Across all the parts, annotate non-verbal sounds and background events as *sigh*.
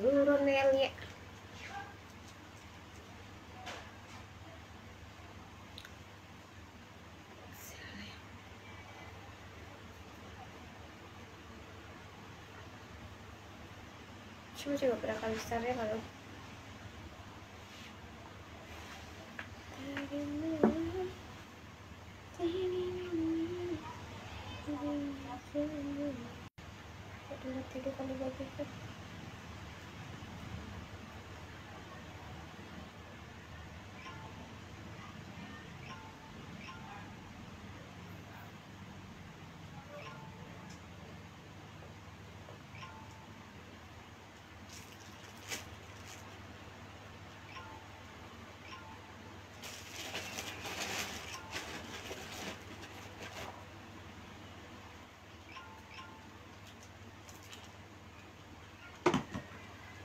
dulu Nel cuma coba coba berapa besarnya kalau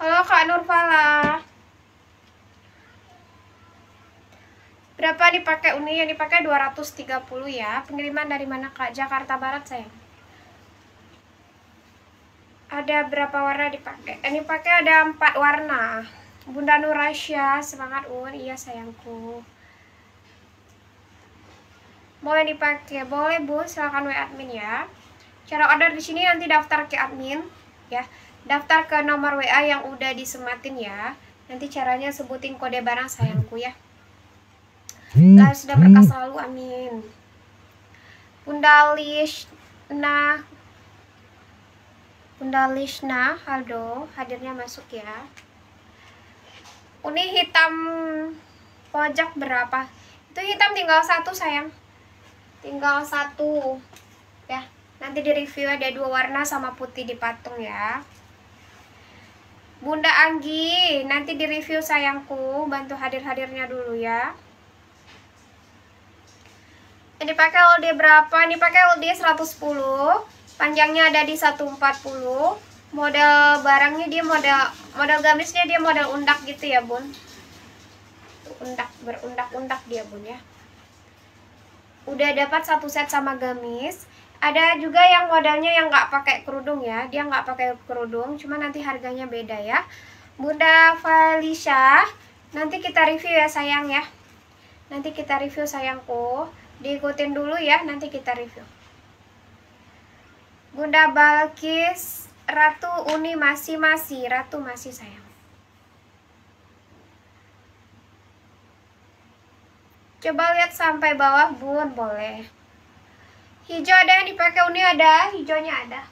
Halo Kak Nurfala. Berapa dipakai Uni? Yang dipakai 230 ya. Pengiriman dari mana Kak? Jakarta Barat sayang. Ada berapa warna dipakai? Ini pakai ada empat warna. Bunda Nurasya, semangat Un. Iya sayangku. Boleh dipakai. Boleh Bu, silakan WA admin ya. Cara order di sini nanti daftar ke admin ya daftar ke nomor WA yang udah disematin ya. Nanti caranya sebutin kode barang sayangku ya. Hmm. Lah sudah berkah selalu, amin. Pundalishna Pundalishna, Aldo, hadirnya masuk ya. Ini hitam pojok berapa? Itu hitam tinggal satu sayang. Tinggal satu. Ya, nanti di review ada dua warna sama putih di patung ya. Bunda Anggi, nanti di review sayangku, bantu hadir-hadirnya dulu ya. Ini pakai LD berapa? Ini pakai LD 110. Panjangnya ada di 140. Model barangnya dia model model gamisnya dia model undak gitu ya, Bun. Undak berundak-undak dia, Bun ya. Udah dapat satu set sama gamis ada juga yang modalnya yang nggak pakai kerudung ya dia nggak pakai kerudung cuma nanti harganya beda ya Bunda Felicia nanti kita review ya sayang ya nanti kita review sayangku diikutin dulu ya nanti kita review Bunda Balkis Ratu Uni masih masih Ratu masih sayang coba lihat sampai bawah bun boleh Hijau ada yang dipakai Uni ada, hijaunya ada.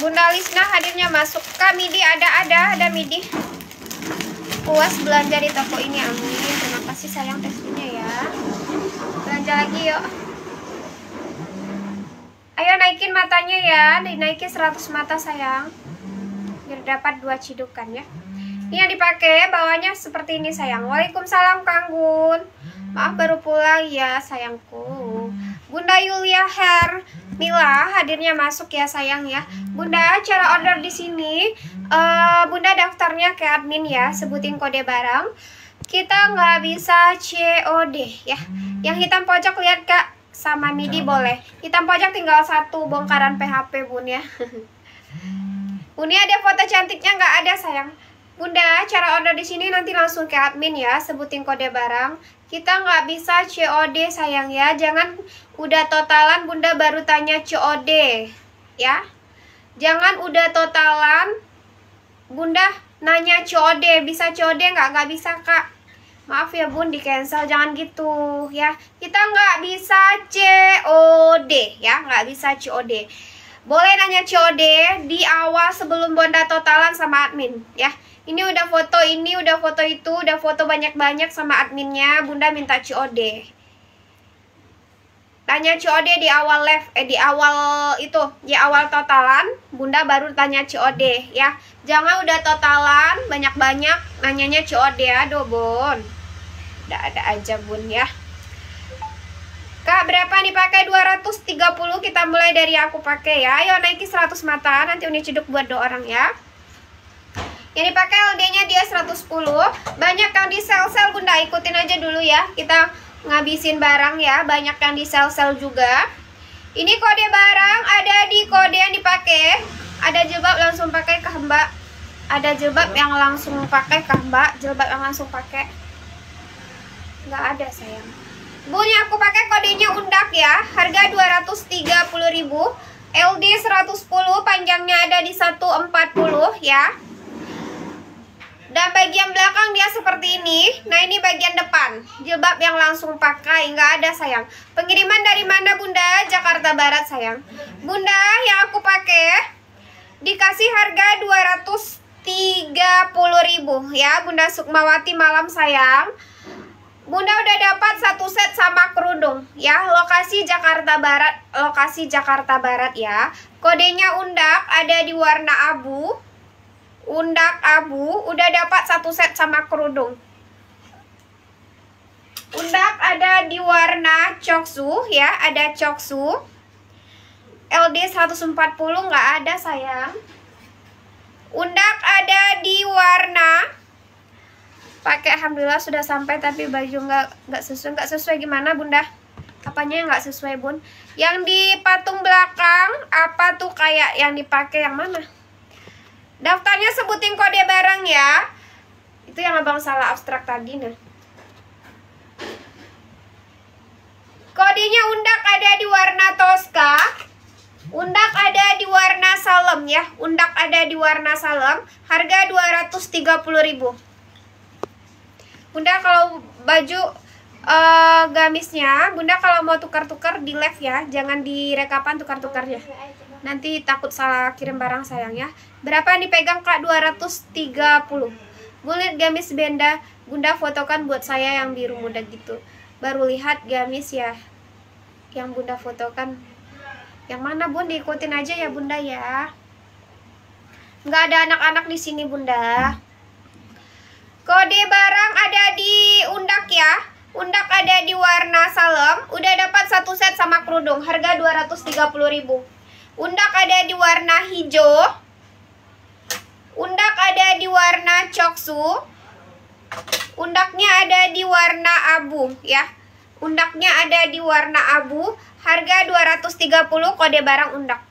Bunda Lisna hadirnya masuk. Kak Midi ada ada ada Midi. Puas belanja di toko ini Amin. Terima kasih sayang teksturnya ya. Belanja lagi yuk. Saya naikin matanya ya, dinaikin 100 mata sayang. Biar dapat dua cidukan ya. Ini yang dipakai bawahnya seperti ini sayang. Waalaikumsalam Kang Gun. Maaf baru pulang ya sayangku. Bunda Yulia Her Mila hadirnya masuk ya sayang ya. Bunda cara order di sini uh, Bunda daftarnya ke admin ya, sebutin kode barang. Kita nggak bisa COD ya. Yang hitam pojok lihat Kak sama midi boleh. Hitam pojok tinggal satu bongkaran PHP bun ya. *laughs* Bunda ya, ada foto cantiknya nggak ada sayang. Bunda, cara order di sini nanti langsung ke admin ya, sebutin kode barang. Kita nggak bisa COD sayang ya, jangan udah totalan Bunda baru tanya COD ya. Jangan udah totalan Bunda nanya COD, bisa COD nggak? Nggak bisa kak. Maaf ya bun di cancel jangan gitu ya. Kita nggak bisa COD ya, nggak bisa COD. Boleh nanya COD di awal sebelum Bonda totalan sama admin ya. Ini udah foto ini, udah foto itu, udah foto banyak-banyak sama adminnya. Bunda minta COD. Tanya COD di awal live, eh di awal itu, di awal totalan, Bunda baru tanya COD ya. Jangan udah totalan, banyak-banyak nanyanya COD ya, Bun. Tidak ada aja bun ya Kak berapa nih pakai 230 kita mulai dari aku pakai ya ayo naiki 100 mata nanti unik ceduk buat dua orang ya yang pakai LD nya dia 110 banyak yang di sel-sel bunda ikutin aja dulu ya kita ngabisin barang ya banyak yang di sel-sel juga ini kode barang ada di kode yang dipakai ada jilbab langsung pakai kah mbak ada jilbab yang langsung pakai kah mbak jilbab yang langsung pakai nggak ada sayang bun aku pakai kodenya undak ya harga 230.000 LD 110 panjangnya ada di 140 ya dan bagian belakang dia seperti ini nah ini bagian depan jebab yang langsung pakai nggak ada sayang pengiriman dari mana bunda Jakarta Barat sayang bunda yang aku pakai dikasih harga 230.000 ya bunda Sukmawati malam sayang Bunda udah dapat satu set sama kerudung ya. Lokasi Jakarta Barat, lokasi Jakarta Barat ya. Kodenya undak ada di warna abu. Undak abu udah dapat satu set sama kerudung. Undak ada di warna coksu ya, ada coksu. LD 140 nggak ada sayang. Undak ada di warna pakai alhamdulillah sudah sampai tapi baju nggak nggak sesuai nggak sesuai gimana bunda apanya yang nggak sesuai bun yang di patung belakang apa tuh kayak yang dipakai yang mana daftarnya sebutin kode bareng ya itu yang abang salah abstrak tadi nah kodenya undak ada di warna toska undak ada di warna salem ya undak ada di warna salem harga 230 ribu Bunda kalau baju uh, gamisnya Bunda kalau mau tukar-tukar di left ya jangan di rekapan tukar-tukarnya nanti takut salah kirim barang sayang ya berapa yang dipegang kak 230 Bulit gamis benda Bunda fotokan buat saya yang biru muda gitu baru lihat gamis ya yang Bunda fotokan yang mana Bun diikutin aja ya Bunda ya nggak ada anak-anak di sini Bunda hmm. Kode barang ada di undak ya. Undak ada di warna salem. Udah dapat satu set sama kerudung. Harga 230.000. Undak ada di warna hijau. Undak ada di warna coksu. Undaknya ada di warna abu ya. Undaknya ada di warna abu. Harga 230 kode barang undak.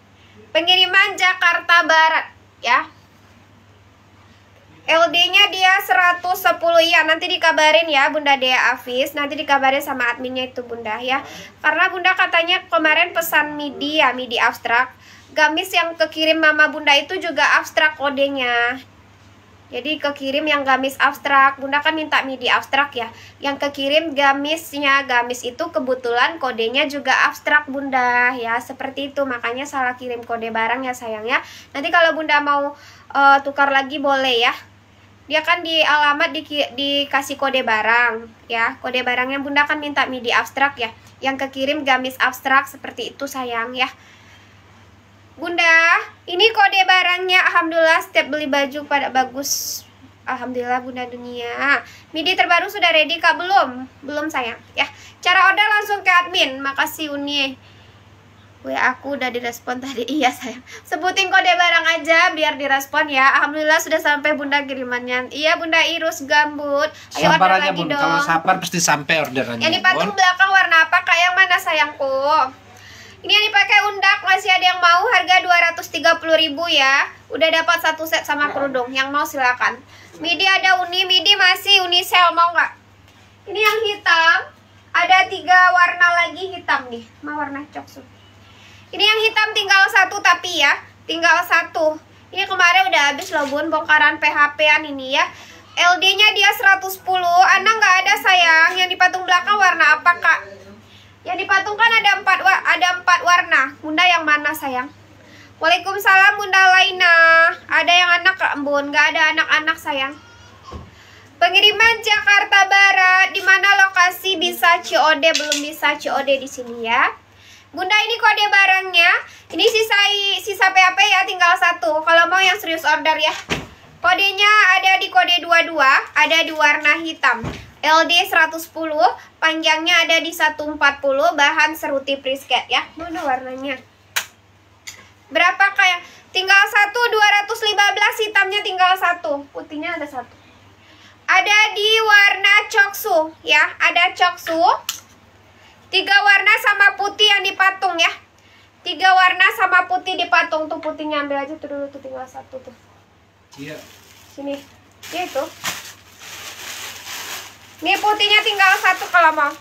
Pengiriman Jakarta Barat ya. LD-nya dia 110 ya. Nanti dikabarin ya Bunda Dea Afis. Nanti dikabarin sama adminnya itu Bunda ya. Karena Bunda katanya kemarin pesan MIDI ya, MIDI abstrak. Gamis yang kekirim Mama Bunda itu juga abstrak kodenya. Jadi kekirim yang gamis abstrak. Bunda kan minta MIDI abstrak ya. Yang kekirim gamisnya. Gamis itu kebetulan kodenya juga abstrak Bunda ya. Seperti itu. Makanya salah kirim kode barang ya sayang ya. Nanti kalau Bunda mau uh, tukar lagi boleh ya dia kan di alamat di, dikasih kode barang ya kode barangnya bunda kan minta midi abstrak ya yang kekirim gamis abstrak seperti itu sayang ya bunda ini kode barangnya alhamdulillah setiap beli baju pada bagus alhamdulillah bunda dunia midi terbaru sudah ready kak belum belum sayang ya cara order langsung ke admin makasih unie WA aku udah direspon tadi *laughs* Iya sayang Sebutin kode barang aja biar direspon ya Alhamdulillah sudah sampai bunda kirimannya Iya bunda Irus Gambut Ayo Sabar order aja lagi bun, dong kalau sabar pasti sampai orderannya Yang dipatung bun. belakang warna apa kak? Yang mana sayangku? Ini yang dipakai undak masih ada yang mau harga 230.000 ya. Udah dapat satu set sama ya. kerudung. Yang mau silakan. Midi ada uni, midi masih uni unisel mau nggak? Ini yang hitam. Ada tiga warna lagi hitam nih. Mau warna coksu. Ini yang hitam tinggal satu tapi ya, tinggal satu. Ini kemarin udah habis loh bun bongkaran PHP-an ini ya. LD-nya dia 110. Anak nggak ada sayang. Yang di patung belakang warna apa kak? Yang di patung kan ada empat ada empat warna. Bunda yang mana sayang? Waalaikumsalam Bunda Laina. Ada yang anak kak bun? Nggak ada anak-anak sayang. Pengiriman Jakarta Barat, di mana lokasi bisa COD belum bisa COD di sini ya. Bunda ini kode barangnya. Ini sisa sisa PAP ya tinggal satu. Kalau mau yang serius order ya. Kodenya ada di kode 22, ada di warna hitam. LD 110, panjangnya ada di 140, bahan seruti prisket ya. Mana warnanya? Berapa kayak tinggal satu 215, hitamnya tinggal satu, putihnya ada satu. Ada di warna coksu ya, ada coksu. Tiga warna sama putih yang dipatung ya. Tiga warna sama putih dipatung tuh putihnya ambil aja tuh dulu tuh tinggal satu tuh. Iya. Sini. ya itu. ini putihnya tinggal satu kalau mau.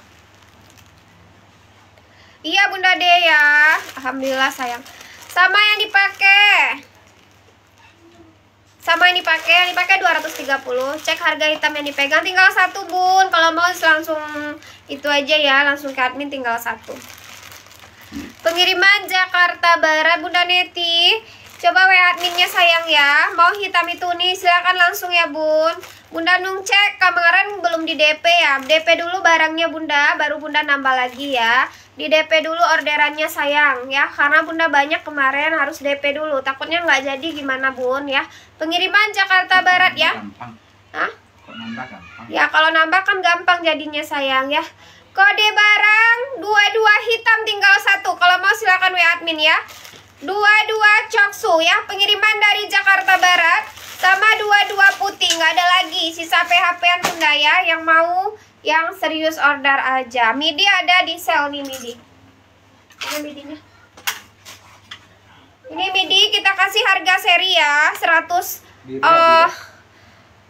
Iya Bunda Dea. Alhamdulillah sayang. Sama yang dipakai sama yang dipakai yang dipakai 230 cek harga hitam yang dipegang tinggal satu bun kalau mau langsung itu aja ya langsung ke admin tinggal satu pengiriman Jakarta Barat Bunda Neti coba WA adminnya sayang ya mau hitam itu nih silahkan langsung ya bun Bunda Nung cek kemarin belum di DP ya DP dulu barangnya Bunda baru Bunda nambah lagi ya di DP dulu orderannya sayang ya karena Bunda banyak kemarin harus DP dulu takutnya nggak jadi gimana bun ya Pengiriman Jakarta Barat ya. Gampang. Hah? Ya kalau nambah kan gampang jadinya sayang ya. Kode barang dua-dua hitam tinggal satu. Kalau mau silakan WA admin ya. Dua-dua coksu ya, pengiriman dari Jakarta Barat sama dua-dua putih nggak ada lagi sisa PHP-an bunda ya yang mau yang serius order aja. Midi ada di sel nih midi. Mana midinya? Ini midi kita kasih harga seri ya, 100 Oh uh,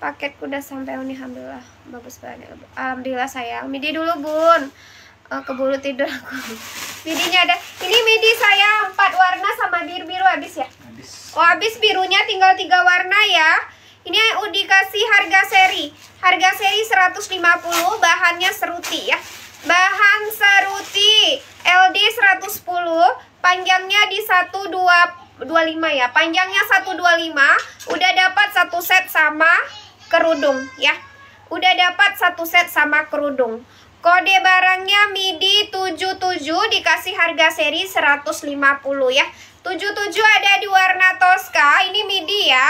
paket udah sampai alhamdulillah. Bagus banget. Alhamdulillah sayang. Midi dulu, Bun. Uh, keburu tidur aku. *laughs* Midinya ada. Ini midi saya empat warna sama biru-biru habis ya? Habis. Oh, habis birunya tinggal tiga warna ya. Ini udah dikasih harga seri. Harga seri 150, bahannya seruti ya. Bahan seruti LD 110 panjangnya di 125 ya panjangnya 125 udah dapat satu set sama kerudung ya udah dapat satu set sama kerudung kode barangnya midi 77 dikasih harga seri 150 ya 77 ada di warna toska ini midi ya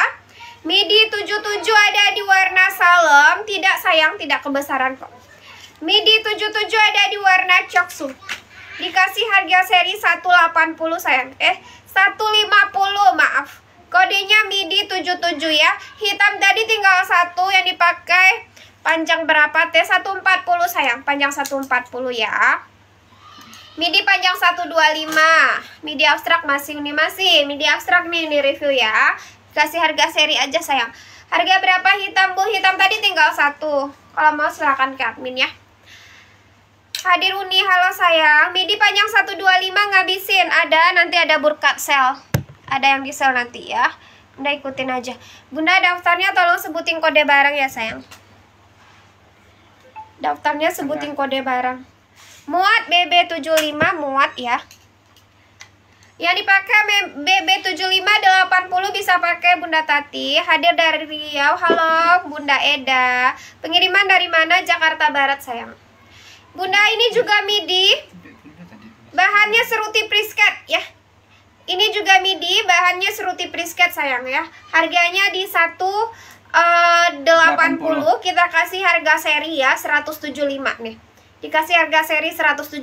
midi 77 ada di warna salem tidak sayang tidak kebesaran kok midi 77 ada di warna coksu Dikasih harga seri 180 sayang. Eh, 150 maaf. Kodenya MIDI 77 ya. Hitam tadi tinggal satu yang dipakai panjang berapa? teh 140 sayang. Panjang 140 ya. Midi panjang 125 Midi abstrak masih ini masih Midi abstrak nih ini review ya Kasih harga seri aja sayang Harga berapa hitam bu? Hitam tadi tinggal satu Kalau mau silahkan ke admin ya Hadir Uni, halo sayang. Midi panjang 125 ngabisin. Ada, nanti ada burkat sel. Ada yang di sel nanti ya. Bunda ikutin aja. Bunda daftarnya tolong sebutin kode barang ya sayang. Daftarnya sebutin kode barang. Muat BB75 muat ya. Yang dipakai BB75 80 bisa pakai Bunda Tati Hadir dari Riau Halo Bunda Eda Pengiriman dari mana? Jakarta Barat sayang Bunda ini juga midi. Bahannya seruti prisket ya. Ini juga midi, bahannya seruti prisket sayang ya. Harganya di satu eh, delapan puluh kita kasih harga seri ya 175 nih. Dikasih harga seri 175.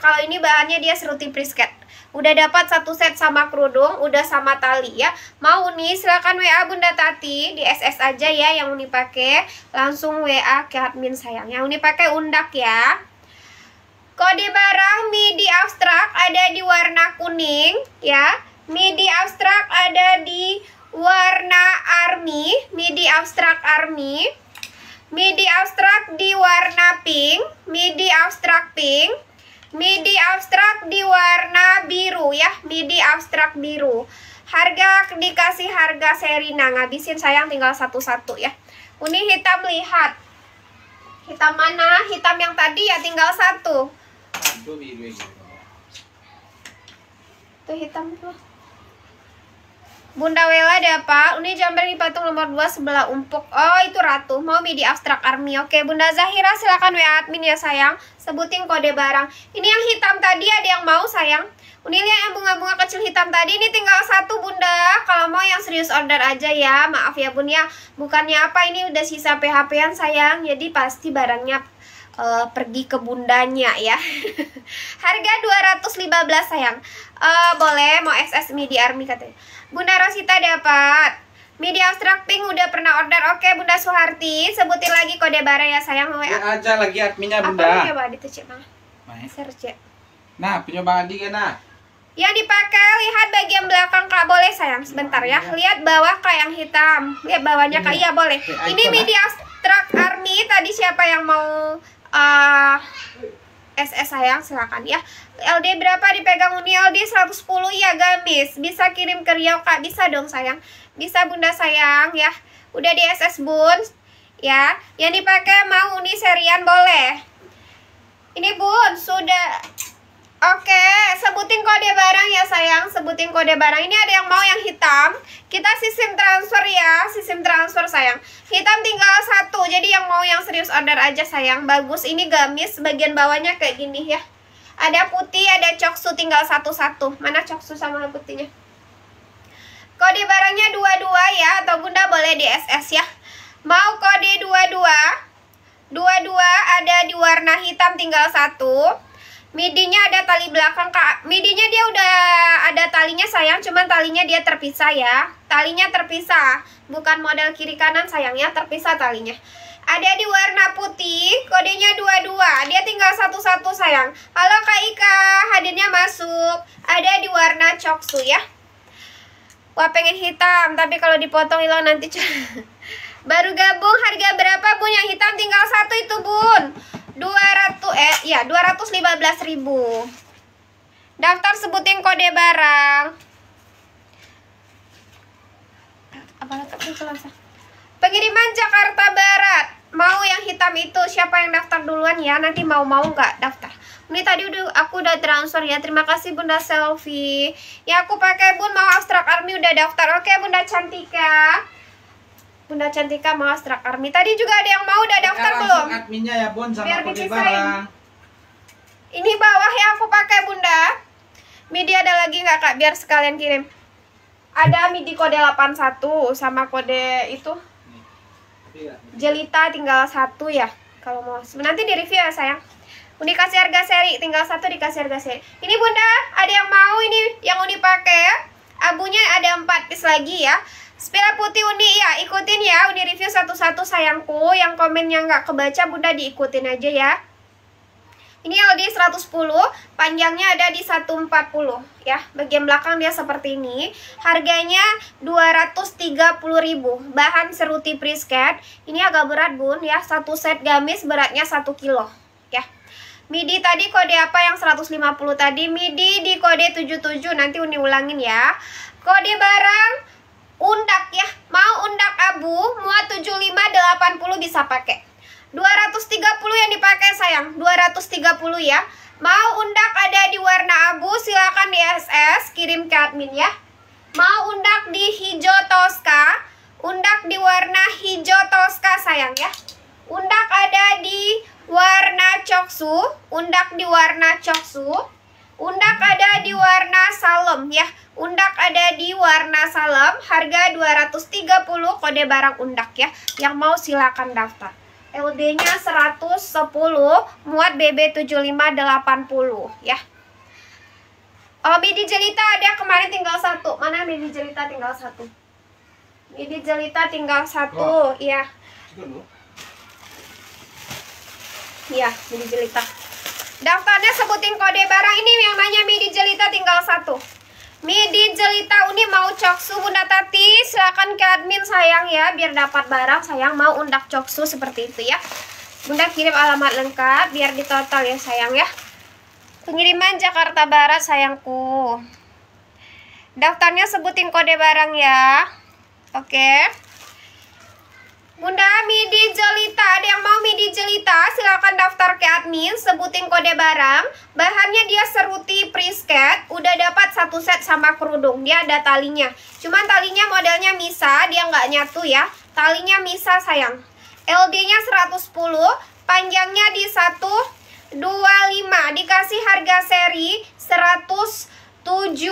Kalau ini bahannya dia seruti prisket. Udah dapat satu set sama kerudung, udah sama tali ya. Mau Uni, silahkan WA Bunda Tati di SS aja ya yang Uni pakai. Langsung WA ke admin sayang. Yang Uni pakai undak ya. Kode barang midi abstrak ada di warna kuning ya. Midi abstrak ada di warna army, midi abstrak army. Midi abstrak di warna pink, midi abstrak pink. Midi abstrak di warna biru ya, midi abstrak biru. Harga dikasih harga Serina, ngabisin sayang tinggal satu-satu ya. Uni hitam lihat. Hitam mana? Hitam yang tadi ya tinggal satu. Itu biru Itu hitam tuh. Bunda Wela ada apa? Ini jamber di patung nomor 2 sebelah umpuk. Oh, itu Ratu. Mau midi abstrak army. Oke, Bunda Zahira silakan WA admin ya, sayang. Sebutin kode barang. Ini yang hitam tadi ada yang mau, sayang? Ini yang bunga-bunga kecil hitam tadi. Ini tinggal satu, Bunda. Kalau mau yang serius order aja ya. Maaf ya, Bun ya. Bukannya apa, ini udah sisa PHP-an, sayang. Jadi pasti barangnya uh, pergi ke bundanya ya. *laughs* Harga 215 sayang. Uh, boleh mau SS midi Army katanya. Bunda Rosita dapat. Media abstrak pink udah pernah order. Oke, Bunda Suharti, sebutin lagi kode barang ya sayang. Ya? ya aja lagi adminnya Bunda. Apa ya, di tuh, Cek, Bang? Nah, punya Bang Adi kan, nah. Yang dipakai lihat bagian belakang Kak boleh sayang sebentar ya. Nah, iya. Lihat bawah Kak yang hitam. Lihat bawahnya Kak iya boleh. Ini media ah. truck army tadi siapa yang mau uh, SS sayang silakan ya LD berapa dipegang Uni LD 110 ya gamis bisa kirim ke Riau kak bisa dong sayang bisa bunda sayang ya udah di SS bun ya yang dipakai mau Uni serian boleh ini bun sudah Oke, sebutin kode barang ya sayang, sebutin kode barang. Ini ada yang mau yang hitam, kita sistem transfer ya, sistem transfer sayang. Hitam tinggal satu, jadi yang mau yang serius order aja sayang. Bagus, ini gamis bagian bawahnya kayak gini ya. Ada putih, ada coksu tinggal satu-satu. Mana coksu sama putihnya? Kode barangnya dua-dua ya, atau bunda boleh di SS ya. Mau kode dua-dua, dua-dua ada di warna hitam tinggal satu midinya ada tali belakang kak midinya dia udah ada talinya sayang cuman talinya dia terpisah ya talinya terpisah bukan model kiri kanan sayangnya terpisah talinya ada di warna putih kodenya 22 dia tinggal satu-satu sayang halo kak Ika hadirnya masuk ada di warna coksu ya wah pengen hitam tapi kalau dipotong hilang nanti *laughs* baru gabung harga berapa bun yang hitam tinggal satu itu bun 200 eh ya 215.000. Daftar sebutin kode barang. Pengiriman Jakarta Barat. Mau yang hitam itu siapa yang daftar duluan ya? Nanti mau-mau nggak daftar? Ini tadi udah aku udah transfer ya. Terima kasih Bunda Selfie. Ya aku pakai Bun mau abstrak army udah daftar. Oke Bunda Cantika. Bunda Cantika Mahastrak Army. Tadi juga ada yang mau udah ya, daftar ya, belum? adminnya ya, Bun, sama Biar Ini bawah yang aku pakai, Bunda. Midi ada lagi nggak, Kak? Biar sekalian kirim. Ada midi kode 81 sama kode itu. Jelita tinggal satu ya kalau mau. Nanti di review ya, sayang. Uni kasih harga seri, tinggal satu dikasih harga seri. Ini Bunda, ada yang mau ini yang Uni pakai ya? Abunya ada empat piece lagi ya. Spira putih Undi, ya, ikutin ya. Undi review satu-satu sayangku. Yang komen yang nggak kebaca, Bunda diikutin aja ya. Ini LD 110, panjangnya ada di 140 ya. Bagian belakang dia seperti ini. Harganya ribu Bahan seruti prisket. Ini agak berat, Bun ya. Satu set gamis beratnya 1 kilo ya. MIDI tadi kode apa yang 150 tadi? MIDI di kode 77 nanti Undi ulangin ya. Kode barang Undak ya. Mau undak abu, muat 7580 bisa pakai. 230 yang dipakai sayang, 230 ya. Mau undak ada di warna abu, silakan di SS, kirim ke admin ya. Mau undak di hijau toska, undak di warna hijau toska sayang ya. Undak ada di warna coksu, undak di warna coksu. Undak ada di warna salem ya. Undak ada di warna salem, harga 230 kode barang undak ya. Yang mau silakan daftar. LD-nya 110, muat BB 7580 ya. Oh, midi jelita ada kemarin tinggal satu. Mana midi jelita tinggal satu? Midi jelita tinggal satu, oh. ya. Iya, midi jelita. Daftarnya sebutin kode barang ini yang nanya midi jelita tinggal satu. Midi jelita ini mau coksu Bunda Tati, silakan ke admin sayang ya biar dapat barang sayang mau undak coksu seperti itu ya. Bunda kirim alamat lengkap biar ditotal ya sayang ya. Pengiriman Jakarta Barat sayangku. Daftarnya sebutin kode barang ya. Oke. Okay. Bunda midi jelita, ada yang mau midi jelita? Silahkan daftar ke admin, sebutin kode barang. Bahannya dia seruti prisket, udah dapat satu set sama kerudung. Dia ada talinya. Cuman talinya modelnya misa, dia nggak nyatu ya. Talinya misa sayang. LD-nya 110, panjangnya di 125. Dikasih harga seri 100 75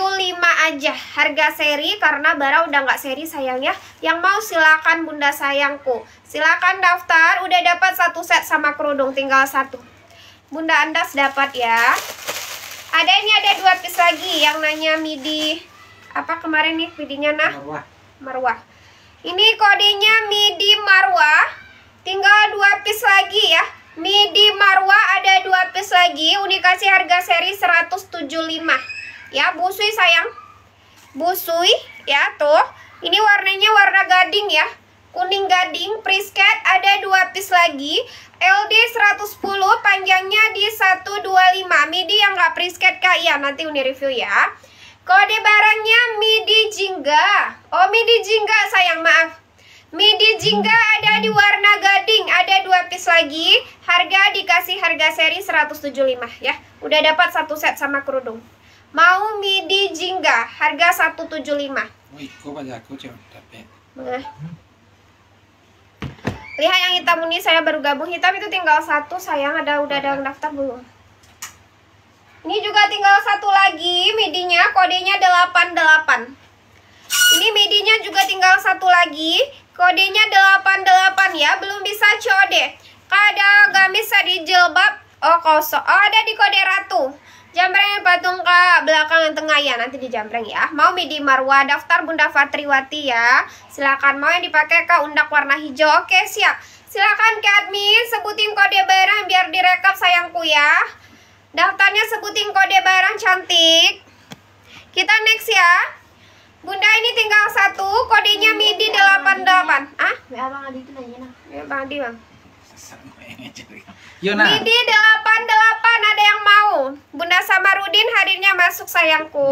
aja harga seri karena barang udah nggak seri sayang ya. Yang mau silakan Bunda sayangku. Silakan daftar, udah dapat satu set sama kerudung tinggal satu. Bunda anda dapat ya. Ada ini ada dua piece lagi yang nanya midi apa kemarin nih midinya nah? Marwah. Ini kodenya midi Marwah. Tinggal dua piece lagi ya. Midi Marwah ada dua piece lagi, unikasi harga seri 175 ya busui sayang busui ya tuh ini warnanya warna gading ya kuning gading prisket ada dua pis lagi LD 110 panjangnya di 125 midi yang gak prisket kak ya nanti uni review ya kode barangnya midi jingga oh midi jingga sayang maaf Midi jingga ada di warna gading, ada dua piece lagi. Harga dikasih harga seri 175 ya. Udah dapat satu set sama kerudung. Mau midi jingga, harga 175. Wih, kok pada aku cuma Lihat yang hitam ini saya baru gabung hitam itu tinggal satu sayang ada udah ada yang daftar belum? Ini juga tinggal satu lagi midinya kodenya 88. Ini midinya juga tinggal satu lagi kodenya 88 ya belum bisa COD. Ada gamis bisa di jilbab oh kosong oh ada di kode ratu. Jambreng patung ke belakang yang tengah ya, nanti di dijambreng ya. Mau midi marwa, daftar Bunda Fatriwati ya. Silakan mau yang dipakai ke undak warna hijau. Oke, siap. Silakan ke admin sebutin kode barang biar direkap sayangku ya. Daftarnya sebutin kode barang cantik. Kita next ya. Bunda ini tinggal satu, kodenya midi 88. Ah? Ya, Bang Adi itu nanya nah. Ya, Bang Adi, Bang. yang Yona. Midi 88 ada yang mau. Bunda Samarudin hadirnya masuk sayangku.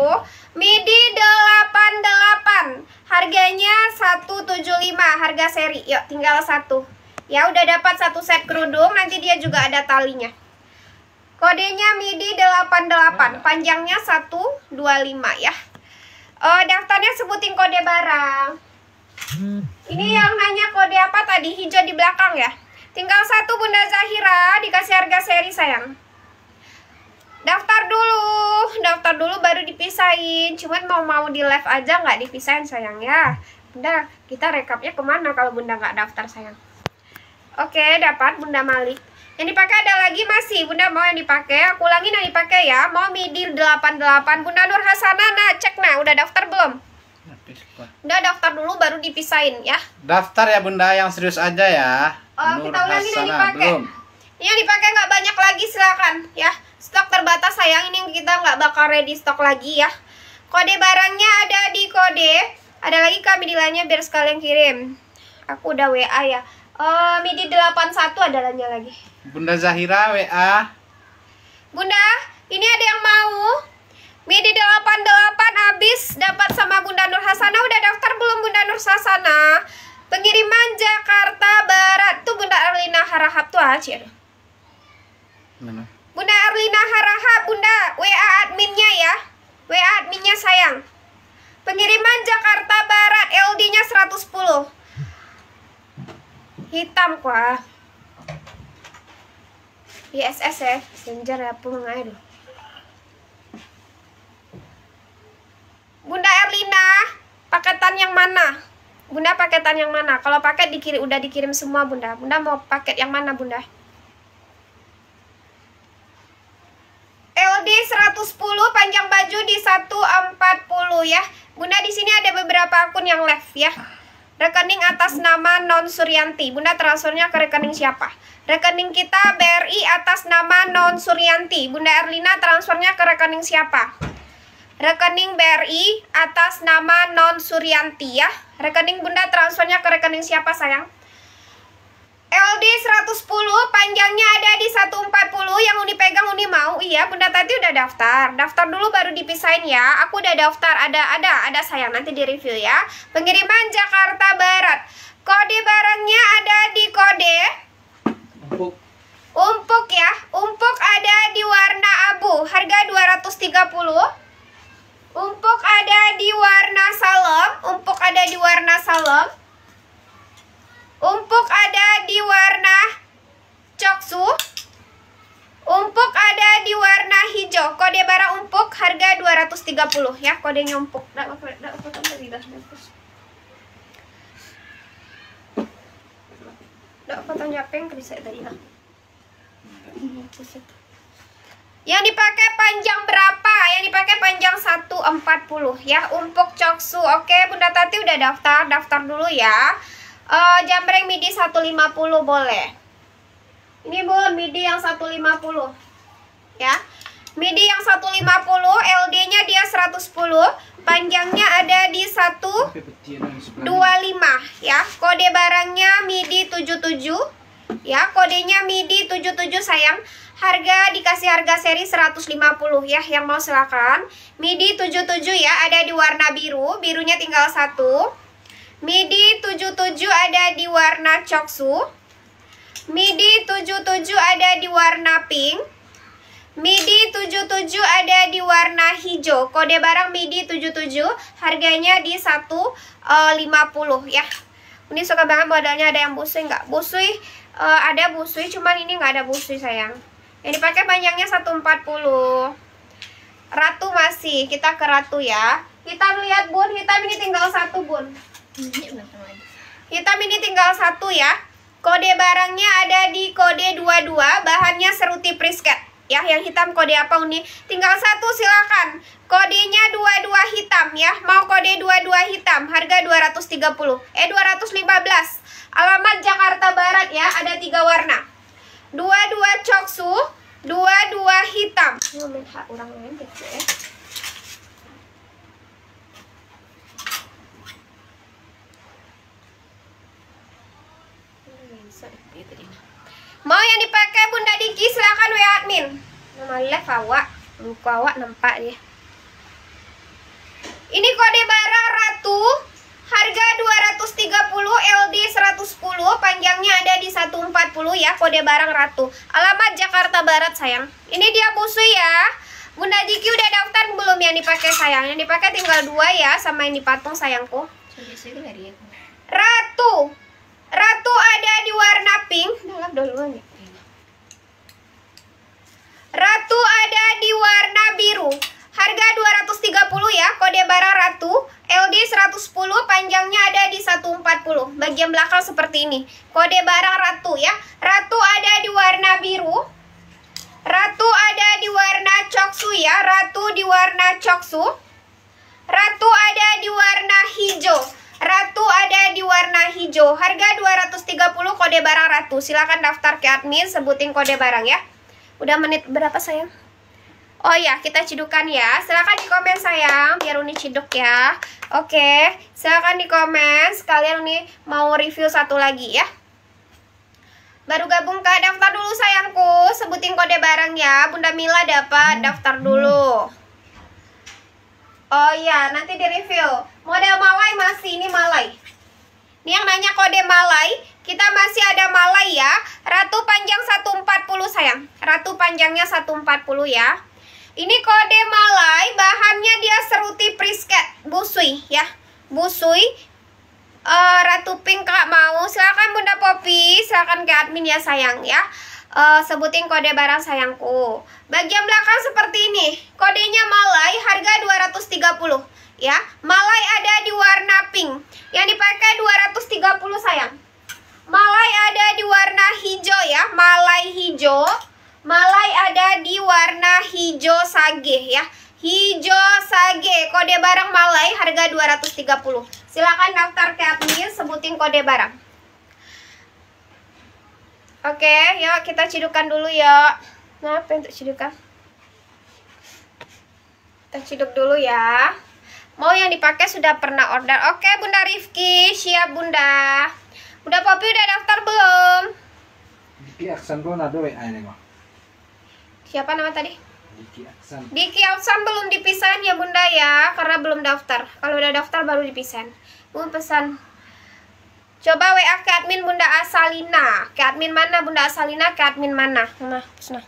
Midi 88. Harganya 175 harga seri. Yuk, tinggal satu. Ya, udah dapat satu set kerudung, nanti dia juga ada talinya. Kodenya MIDI 88, panjangnya 125 ya. Oh, daftarnya sebutin kode barang. Hmm. Ini yang nanya kode apa tadi? Hijau di belakang ya? Tinggal satu Bunda Zahira dikasih harga seri sayang. Daftar dulu, daftar dulu baru dipisahin. Cuman mau mau di live aja nggak dipisahin sayang ya. Bunda, kita rekapnya kemana kalau Bunda nggak daftar sayang? Oke, dapat Bunda Malik. Yang dipakai ada lagi masih Bunda mau yang dipakai Aku ulangi yang dipakai ya Mau midi 88 Bunda Nur Hasana nah cek nah udah daftar belum? Udah daftar dulu baru dipisahin ya Daftar ya Bunda yang serius aja ya Oh, Nur kita ulangi yang dipakai. Belum. Yang dipakai nggak banyak lagi silakan ya. Stok terbatas sayang ini kita nggak bakal ready stok lagi ya. Kode barangnya ada di kode. Ada lagi kami midilannya biar sekalian kirim. Aku udah WA ya. Oh, midi 81 ada lainnya lagi. Bunda Zahira WA. Bunda, ini ada yang mau? Midi 88 habis dapat sama Bunda Nur Hasana udah daftar belum Bunda Nur Hasana? Pengiriman Jakarta Barat tuh Bunda Erlina Harahap tuh aja. Ah, mana? Bunda Erlina Harahap, Bunda WA adminnya ya. WA adminnya sayang. Pengiriman Jakarta Barat LD-nya 110. Hitam kuah. ISS ya, Messenger ya, pun aduh. Bunda Erlina, paketan yang mana? Bunda paketan yang mana? Kalau paket dikirim udah dikirim semua Bunda. Bunda mau paket yang mana Bunda? LD 110 panjang baju di 140 ya. Bunda di sini ada beberapa akun yang left ya. Rekening atas nama Non Suryanti. Bunda transfernya ke rekening siapa? Rekening kita BRI atas nama Non Suryanti. Bunda Erlina transfernya ke rekening siapa? rekening BRI atas nama Non Suryanti ya. Rekening Bunda transfernya ke rekening siapa sayang? LD 110 panjangnya ada di 140 yang Uni pegang Uni mau. Iya, Bunda tadi udah daftar. Daftar dulu baru dipisahin ya. Aku udah daftar, ada ada ada sayang nanti di review ya. Pengiriman Jakarta Barat. Kode barangnya ada di kode Umpuk. Umpuk ya. Umpuk ada di warna abu. Harga 230. Umpuk ada di warna salem, umpuk ada di warna salem. Umpuk ada di warna coksu. Umpuk ada di warna hijau. Kode barang umpuk harga 230 ya, kodenya umpuk. Dak potong apa bisa tadi apa Ini pusat. Yang dipakai panjang berapa? Yang dipakai panjang 140 ya Untuk coksu Oke Bunda Tati udah daftar Daftar dulu ya uh, Jambreng midi 150 boleh Ini bu midi yang 150 Ya Midi yang 150 LD nya dia 110 Panjangnya ada di 125 ya Kode barangnya midi 77 Ya kodenya midi 77 sayang Harga dikasih harga seri 150 ya Yang mau silakan MIDI 77 ya ada di warna biru Birunya tinggal satu MIDI 77 ada di warna coksu MIDI 77 ada di warna pink MIDI 77 ada di warna hijau Kode barang MIDI 77 Harganya di 150 eh, ya Ini suka banget modalnya ada yang busui nggak? Busui uh, ada busui cuman ini nggak ada busui sayang yang dipakai panjangnya 140. Ratu masih, kita ke ratu ya. Hitam lihat bun, hitam ini tinggal satu bun. Hitam ini tinggal satu ya. Kode barangnya ada di kode 22, bahannya seruti prisket. Ya, yang hitam kode apa Uni? Tinggal satu silakan. Kodenya 22 hitam ya. Mau kode 22 hitam, harga 230. Eh 215. Alamat Jakarta Barat ya, ada tiga warna dua-dua coksu, dua-dua hitam. Gitu ya. hmm, mau yang dipakai Bunda Diki silahkan WA admin. Nama live awak, lu awak nampak dia. Ini kode barang ratu Harga 230 LD 110, panjangnya ada di 140 ya, kode barang Ratu. Alamat Jakarta Barat sayang. Ini dia busu ya. Bunda Diki udah daftar belum yang dipakai sayang? Yang dipakai tinggal dua ya sama yang dipatung sayangku. Ratu. Ratu ada di warna pink. Ratu ada di warna biru. Harga 230 ya, kode barang ratu. LD 110, panjangnya ada di 140. Bagian belakang seperti ini. Kode barang ratu ya. Ratu ada di warna biru. Ratu ada di warna coksu ya. Ratu di warna coksu. Ratu ada di warna hijau. Ratu ada di warna hijau. Harga 230 kode barang Ratu. Silahkan daftar ke admin sebutin kode barang ya. Udah menit berapa sayang? Oh iya, kita cidukan ya. Silahkan di komen sayang, biar Uni ciduk ya. Oke, silahkan di komen. Sekalian Uni mau review satu lagi ya. Baru gabung ke daftar dulu sayangku. Sebutin kode barang ya. Bunda Mila dapat daftar dulu. Oh iya, nanti di review. Model Malai masih, ini Malai. Ini yang nanya kode Malai, kita masih ada Malai ya. Ratu panjang 140 sayang. Ratu panjangnya 140 ya. Ini kode malai bahannya dia seruti prisket, busui ya. Busui uh, Ratu Pink Kak mau. Silakan Bunda Popi, silakan ke admin ya sayang ya. Uh, sebutin kode barang sayangku. Bagian belakang seperti ini. Kodenya malai harga 230 ya. malai ada di warna pink. Yang dipakai 230 sayang. malai ada di warna hijau ya, malai hijau. Malai ada di warna hijau sage ya. Hijau sage, kode barang Malai harga 230. Silakan daftar ke admin sebutin kode barang. Oke, yuk kita cidukan dulu ya. Maaf untuk cidukan? Kita ciduk dulu ya. Mau yang dipakai sudah pernah order. Oke, Bunda Rifki, siap Bunda. Bunda Popi udah daftar belum? Di aksen nado WA ini, Mak. E, siapa nama tadi Diki Aksan Diki Aksan belum dipisahin ya bunda ya karena belum daftar kalau udah daftar baru dipisahin bun pesan coba WA ke admin bunda Asalina ke admin mana bunda Asalina ke admin mana nah nah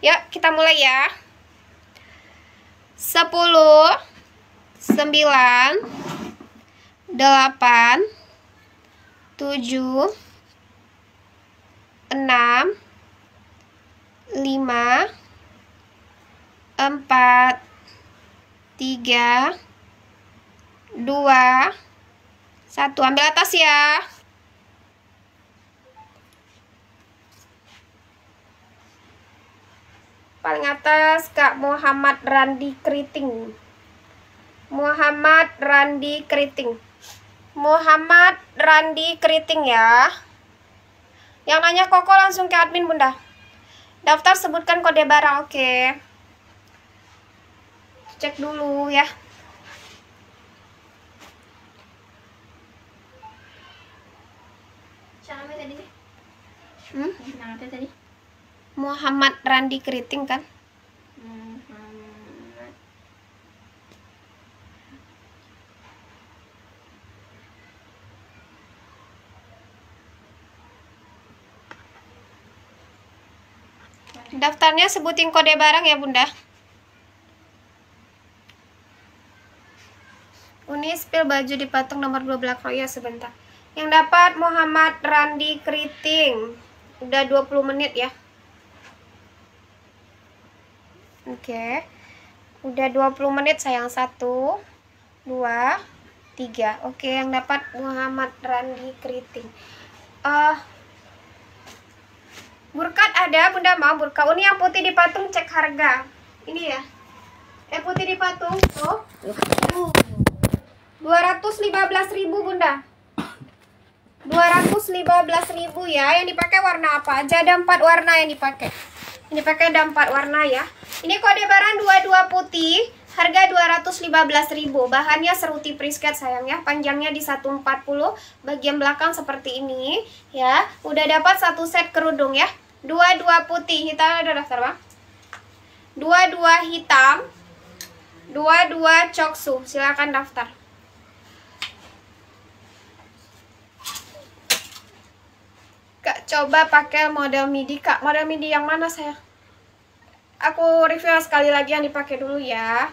yuk kita mulai ya 10 9 8 7 6 lima empat tiga dua satu ambil atas ya paling atas Kak Muhammad Randi Keriting Muhammad Randi Keriting Muhammad Randi Keriting ya yang nanya Koko langsung ke admin Bunda Daftar sebutkan kode barang, oke. Okay. Cek dulu ya. Hmm? Muhammad Randi Keriting kan? Daftarnya sebutin kode barang ya, Bunda. Uni spill baju di patung nomor 2 oh ya sebentar. Yang dapat Muhammad Randi Kriting. Udah 20 menit ya. Oke. Okay. Udah 20 menit sayang. 1 2 3. Oke, okay, yang dapat Muhammad Randi Kriting. Eh uh, Burkat ada, Bunda mau burka. Ini yang putih dipatung cek harga. Ini ya. Eh putih di patung tuh. Oh. 215.000 Bunda. 215.000 ya. Yang dipakai warna apa aja? Ada 4 warna yang dipakai. Ini pakai ada 4 warna ya. Ini kode barang 22 putih. Harga 215.000. Bahannya seruti prisket sayang ya. Panjangnya di 140, bagian belakang seperti ini ya. Udah dapat satu set kerudung ya dua-dua putih hitam ada daftar bang dua-dua hitam dua-dua coksu silakan daftar Kak, coba pakai model midi kak model midi yang mana saya aku review sekali lagi yang dipakai dulu ya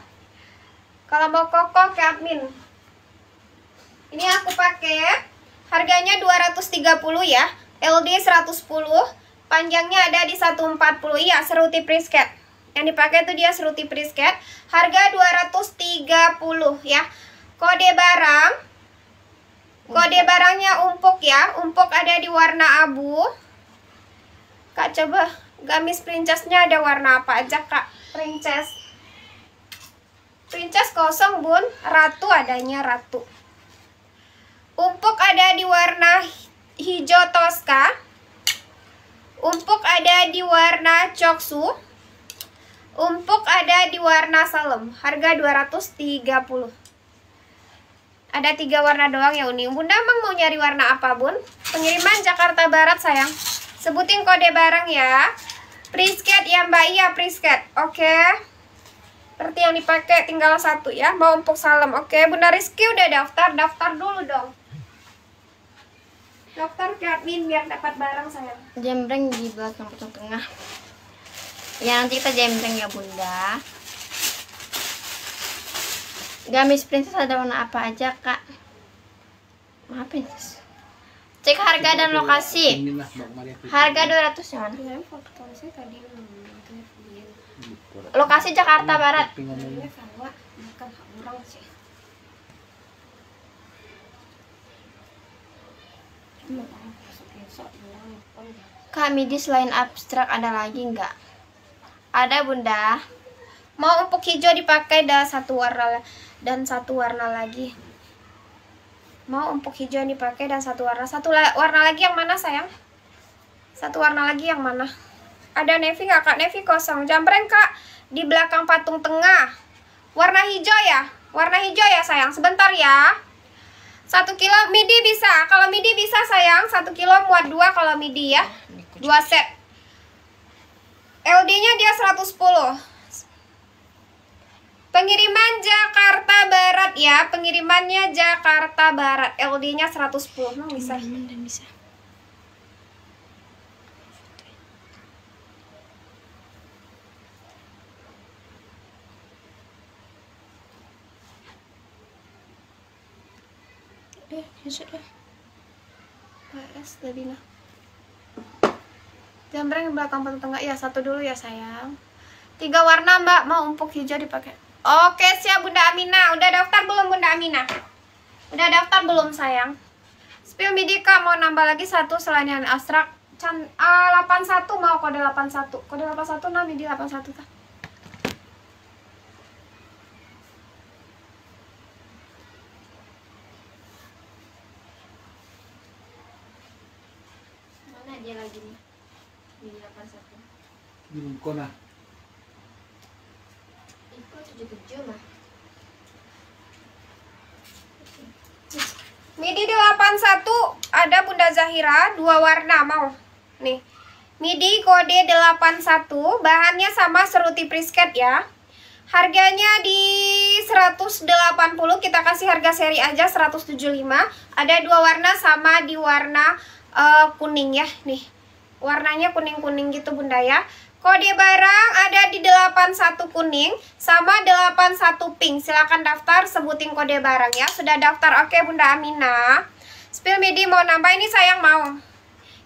kalau mau kokoh ke admin ini aku pakai harganya 230 ya LD 110 Panjangnya ada di 140 ya, seruti prisket Yang dipakai itu dia seruti prisket Harga 230 ya. Kode barang Kode barangnya umpuk ya. Umpuk ada di warna abu. Kak coba gamis princessnya ada warna apa aja kak? Princess. Princess kosong bun. Ratu adanya ratu. Umpuk ada di warna hijau toska. Umpuk ada di warna coksu. Umpuk ada di warna salem. Harga 230. Ada tiga warna doang ya Uni. Bunda emang mau nyari warna apa, Bun? Pengiriman Jakarta Barat, sayang. Sebutin kode barang ya. Prisket ya, Mbak. Iya, prisket. Oke. Seperti yang dipakai tinggal satu ya. Mau empuk salem. Oke, Bunda Rizky udah daftar. Daftar dulu dong. Dokter Kevin biar dapat barang saya. Jembreng di belakang pojok tengah. Ya nanti kita jembreng ya bunda. Gamis princess ada warna apa aja kak? Maaf princess. Cek harga dan lokasi. Harga 200 ya Lokasi Jakarta Barat. Kak Midi selain abstrak ada lagi nggak? Ada bunda. Mau empuk hijau dipakai dah satu warna dan satu warna lagi. Mau empuk hijau dipakai dan satu warna. Satu la warna lagi yang mana sayang? Satu warna lagi yang mana? Ada Nevi nggak kak? Nevi kosong. Jambreng kak di belakang patung tengah. Warna hijau ya? Warna hijau ya sayang. Sebentar ya. Satu kilo midi bisa. Kalau midi bisa sayang, satu kilo muat dua kalau midi ya. Dua set. LD-nya dia 110. Pengiriman Jakarta Barat ya, pengirimannya Jakarta Barat. LD-nya 110. bisa. Bisa. aja deh PS tadi nah jambreng belakang tengah ya satu dulu ya sayang tiga warna mbak mau empuk hijau dipakai oke siap bunda Amina udah daftar belum bunda Amina udah daftar belum sayang spill midi kak mau nambah lagi satu selain yang abstrak Can, uh, 81 mau kode 81 kode 81 nah midi 81 kak aja lagi nih di 81 di Kona itu tujuh mah Midi 81 ada Bunda Zahira dua warna mau nih Midi kode 81 bahannya sama seruti prisket ya Harganya di 180 kita kasih harga seri aja 175 ada dua warna sama di warna uh, kuning ya nih warnanya kuning-kuning gitu bunda ya kode barang ada di 81 kuning sama 81 pink silahkan daftar sebutin kode barang ya sudah daftar oke bunda Amina spill midi mau nambah ini sayang mau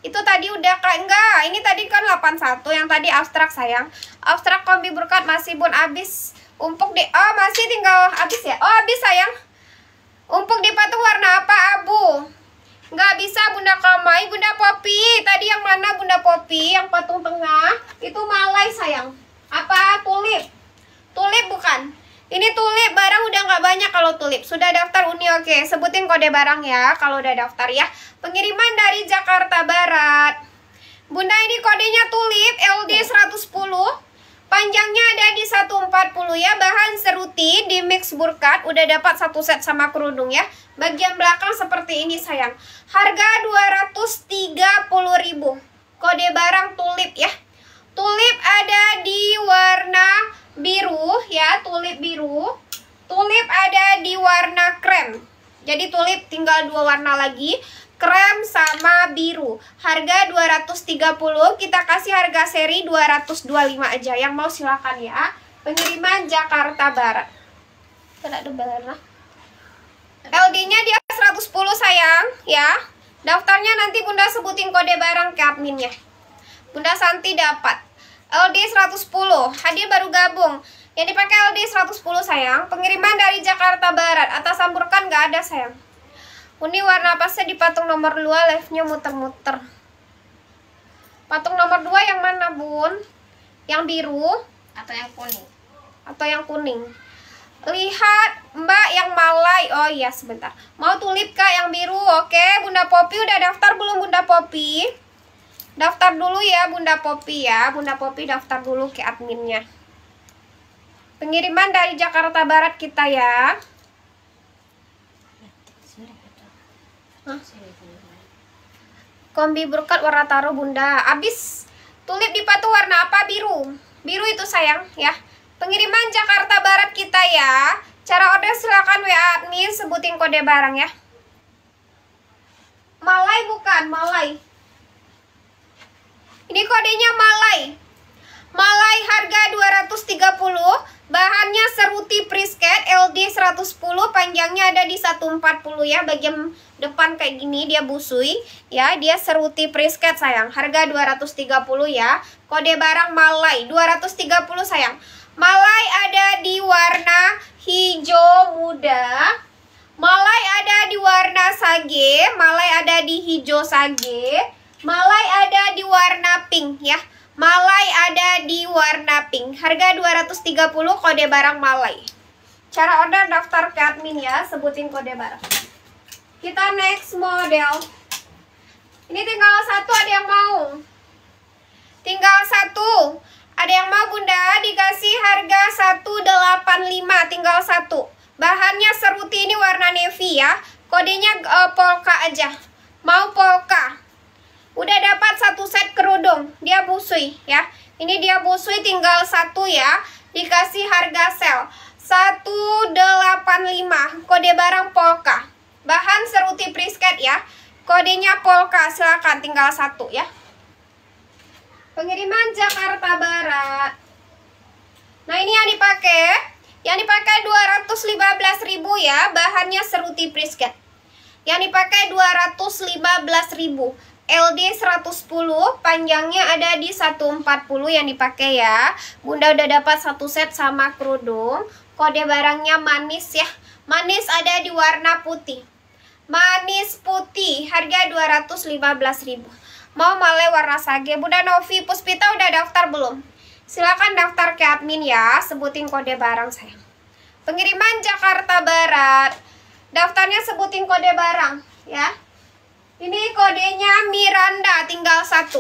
itu tadi udah kak enggak ini tadi kan 81 yang tadi abstrak sayang abstrak kombi berkat masih bun abis umpuk di oh masih tinggal abis ya oh abis sayang umpuk di patung warna apa abu Nggak bisa Bunda Kamai, Bunda Popi. Tadi yang mana Bunda Popi? Yang patung tengah itu malai sayang. Apa tulip? Tulip bukan? Ini tulip barang udah nggak banyak kalau tulip. Sudah daftar Uni oke. Sebutin kode barang ya kalau udah daftar ya. Pengiriman dari Jakarta Barat. Bunda ini kodenya tulip LD 110. Panjangnya ada di 140 ya. Bahan seruti di mix burkat udah dapat satu set sama kerudung ya. Bagian belakang seperti ini sayang. Harga 230.000. Kode barang tulip ya. Tulip ada di warna biru ya, tulip biru. Tulip ada di warna krem. Jadi tulip tinggal dua warna lagi krem sama biru. Harga 230, kita kasih harga seri 225 aja. Yang mau silakan ya. Pengiriman Jakarta Barat. Tidak ada barang. LD-nya dia 110 sayang, ya. Daftarnya nanti Bunda sebutin kode barang ke adminnya. Bunda Santi dapat. LD 110, hadir baru gabung. Yang dipakai LD 110 sayang, pengiriman dari Jakarta Barat. Atas samburkan gak ada sayang. Ini warna apa sih di patung nomor 2 live-nya muter-muter. Patung nomor 2 yang mana, Bun? Yang biru atau yang kuning? Atau yang kuning? Lihat Mbak yang malai. Oh iya, sebentar. Mau tulip Kak yang biru? Oke, Bunda Popi udah daftar belum Bunda Popi? Daftar dulu ya Bunda Popi ya. Bunda Popi daftar dulu ke adminnya. Pengiriman dari Jakarta Barat kita ya. Kombi berkat warna taro bunda. Abis tulip dipatu warna apa? Biru. Biru itu sayang ya. Pengiriman Jakarta Barat kita ya. Cara order silakan WA admin sebutin kode barang ya. Malai bukan, Malai. Ini kodenya Malai. Malai harga 230, bahannya seruti prisket LD 110, panjangnya ada di 140 ya, bagian depan kayak gini dia busui ya, dia seruti prisket sayang. Harga 230 ya. Kode barang Malai 230 sayang. Malai ada di warna hijau muda. Malai ada di warna sage, malai ada di hijau sage, malai ada di warna pink ya. Malai ada di warna pink. Harga 230 kode barang Malai. Cara order daftar ke admin ya, sebutin kode barang. Kita next model. Ini tinggal satu ada yang mau. Tinggal satu. Ada yang mau Bunda dikasih harga 185 tinggal satu. Bahannya seruti ini warna navy ya. Kodenya uh, polka aja. Mau polka. Udah dapat satu set kerudung, dia busui ya. Ini dia busui tinggal satu ya, dikasih harga sel 185 kode barang polka. Bahan seruti prisket ya. Kodenya polka, silahkan tinggal satu ya. Pengiriman Jakarta Barat. Nah, ini yang dipakai yang dipakai 215.000 ya, bahannya seruti prisket, Yang dipakai 215.000. LD 110 panjangnya ada di 140 yang dipakai ya Bunda udah dapat satu set sama kerudung kode barangnya manis ya manis ada di warna putih manis putih harga 215.000 mau male warna sage Bunda Novi Puspita udah daftar belum silahkan daftar ke admin ya sebutin kode barang saya pengiriman Jakarta Barat daftarnya sebutin kode barang ya ini kodenya Miranda tinggal satu.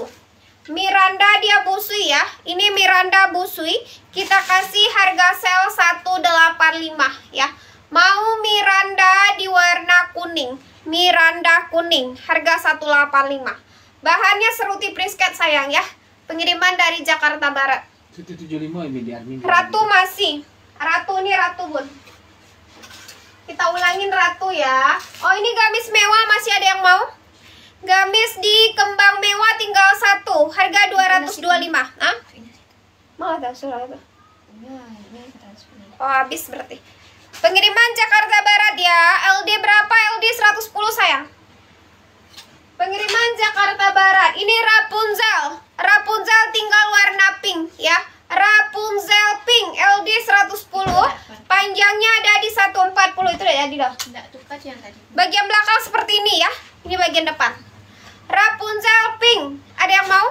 Miranda dia busui ya. Ini Miranda busui. Kita kasih harga sel 185 ya. Mau Miranda di warna kuning. Miranda kuning. Harga 185. Bahannya seruti prisket sayang ya. Pengiriman dari Jakarta Barat. 175 ini di admin. Ratu masih. Ratu ini ratu bun. Kita ulangin ratu ya. Oh ini gamis mewah masih ada yang mau? Gamis di kembang mewah tinggal satu, harga 225. Hah? Malah tak surat apa? Oh, habis berarti. Pengiriman Jakarta Barat ya. LD berapa? LD 110 sayang. Pengiriman Jakarta Barat. Ini Rapunzel. Rapunzel tinggal warna pink ya. Rapunzel pink LD 110 panjangnya ada di 140 itu Tidak udah yang tadi. Bagian belakang seperti ini ya. Ini bagian depan. Rapunzel pink. Ada yang mau?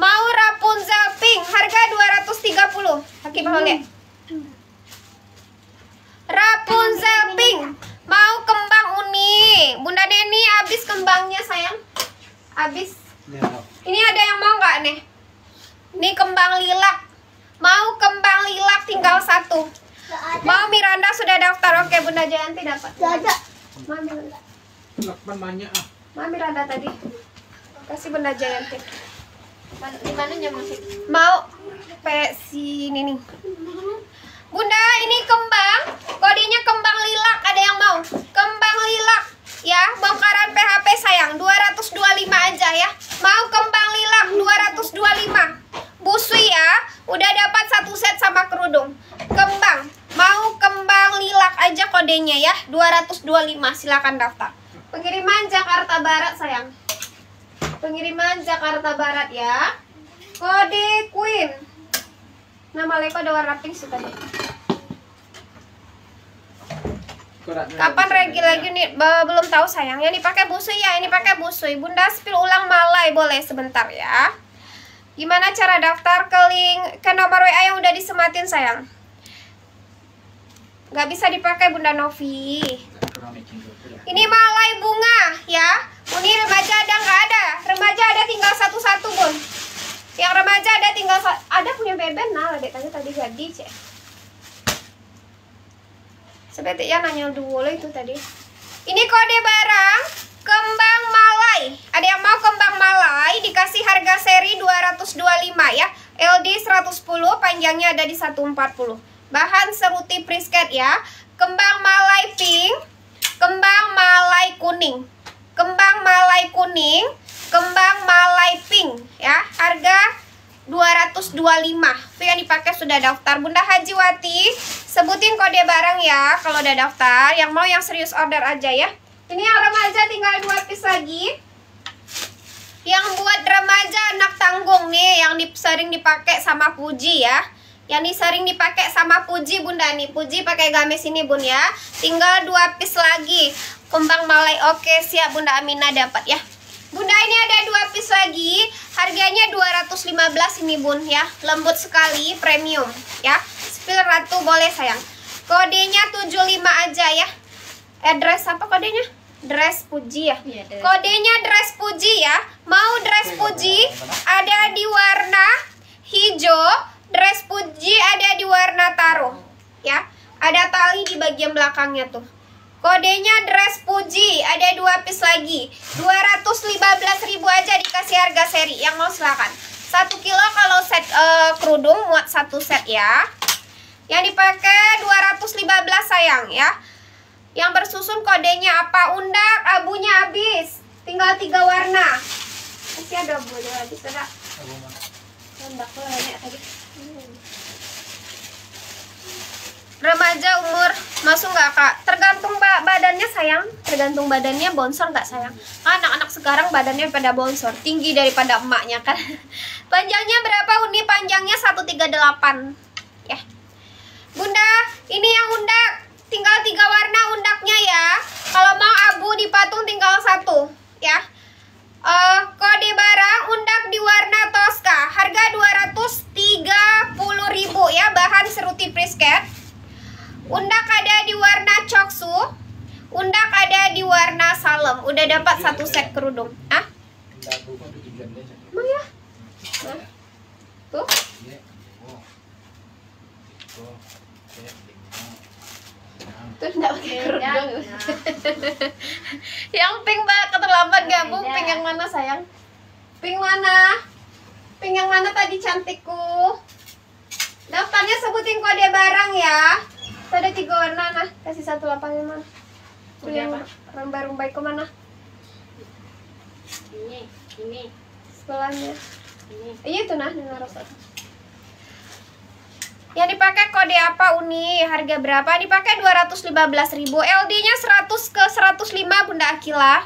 Mau Rapunzel pink. Harga 230. Oke, mau lihat. Rapunzel pink. Mau kembang uni. Bunda Deni habis kembangnya, sayang. Habis. Ini ada yang mau nggak nih? Ini kembang lilak. Mau kembang lilak tinggal satu. Mau Miranda sudah daftar. Oke, Bunda Jayanti dapat. ada. Mana? banyak ah. Mami rada tadi. Kasih benda jayantik. Di mana nya masih? Mau pe ini nih. Bunda, ini kembang. Kodenya kembang lilak. Ada yang mau? Kembang lilak. Ya, bongkaran PHP sayang. 225 aja ya. Mau kembang lilak 225. Busui ya. Udah dapat satu set sama kerudung. Kembang. Mau kembang lilak aja kodenya ya. 225. Silakan daftar. Pengiriman Jakarta Barat sayang. Pengiriman Jakarta Barat ya. Kode Queen. Nama Leko ada warna pink suka deh. Kapan regi lagi nih? Belum tahu sayang. Yang pakai busui ya, ini pakai busui. Bunda spill ulang malai boleh sebentar ya. Gimana cara daftar ke link ke nomor WA yang udah disematin sayang? Gak bisa dipakai Bunda Novi. Ini malai bunga ya. Ini remaja ada nggak ada? Remaja ada tinggal satu-satu bun. Yang remaja ada tinggal ada punya beben nah adek tanya tadi jadi cek. Seperti ya nanya dulu itu tadi. Ini kode barang kembang malai. Ada yang mau kembang malai dikasih harga seri 225 ya. LD 110 panjangnya ada di 140. Bahan seruti prisket ya. Kembang malai pink kembang malai kuning kembang malai kuning kembang malai pink ya harga 225 itu yang dipakai sudah daftar Bunda Haji Wati. sebutin kode barang ya kalau udah daftar yang mau yang serius order aja ya ini yang remaja tinggal dua piece lagi yang buat remaja anak tanggung nih yang sering dipakai sama Puji ya yang disaring dipakai sama Puji bunda nih Puji pakai gamis ini bun ya tinggal dua piece lagi kembang malai oke siap bunda Amina dapat ya bunda ini ada dua piece lagi harganya 215 ini bun ya lembut sekali premium ya spill ratu boleh sayang kodenya 75 aja ya Address eh, apa kodenya dress puji ya, iya, kodenya dress puji ya mau dress iya, puji iya, ada di warna hijau Dress Puji ada di warna taro, ya. Ada tali di bagian belakangnya tuh. Kodenya dress Puji, ada dua piece lagi. ribu aja dikasih harga seri. Yang mau silakan. Satu kilo kalau set uh, kerudung muat satu set ya. Yang dipakai 215 sayang ya. Yang bersusun kodenya apa? Undak, abunya habis. Tinggal tiga warna. Masih ada abu, lagi tidak. Remaja umur masuk nggak kak? Tergantung ba badannya sayang, tergantung badannya bonsor nggak sayang. Kan anak-anak sekarang badannya pada bonsor, tinggi daripada emaknya kan. *laughs* Panjangnya berapa undi? Panjangnya 138 ya. Bunda, ini yang undak tinggal tiga warna undaknya ya. Kalau mau abu dipatung tinggal satu ya Uh, eh, kode barang undak di warna Tosca. Harga 230.000 ya, bahan seruti prisket. Undak ada di warna coksu. Undak ada di warna salem. Udah dapat satu set kerudung. Ah? Tuh. tuh nggak pakai iya, kerudung iya. *laughs* yang pink mbak keterlambat iya, gabung pink yang mana sayang pink mana pink yang mana tadi cantikku daftarnya sebutin kode barang ya ada tiga warna nah kasih satu lapangnya mana Udah yang rambar rumbai ke mana ini ini setelahnya ini iya tuh nah dengan satu yang dipakai kode apa Uni? Harga berapa? Dipakai 215.000. LD-nya 100 ke 105 Bunda Akila.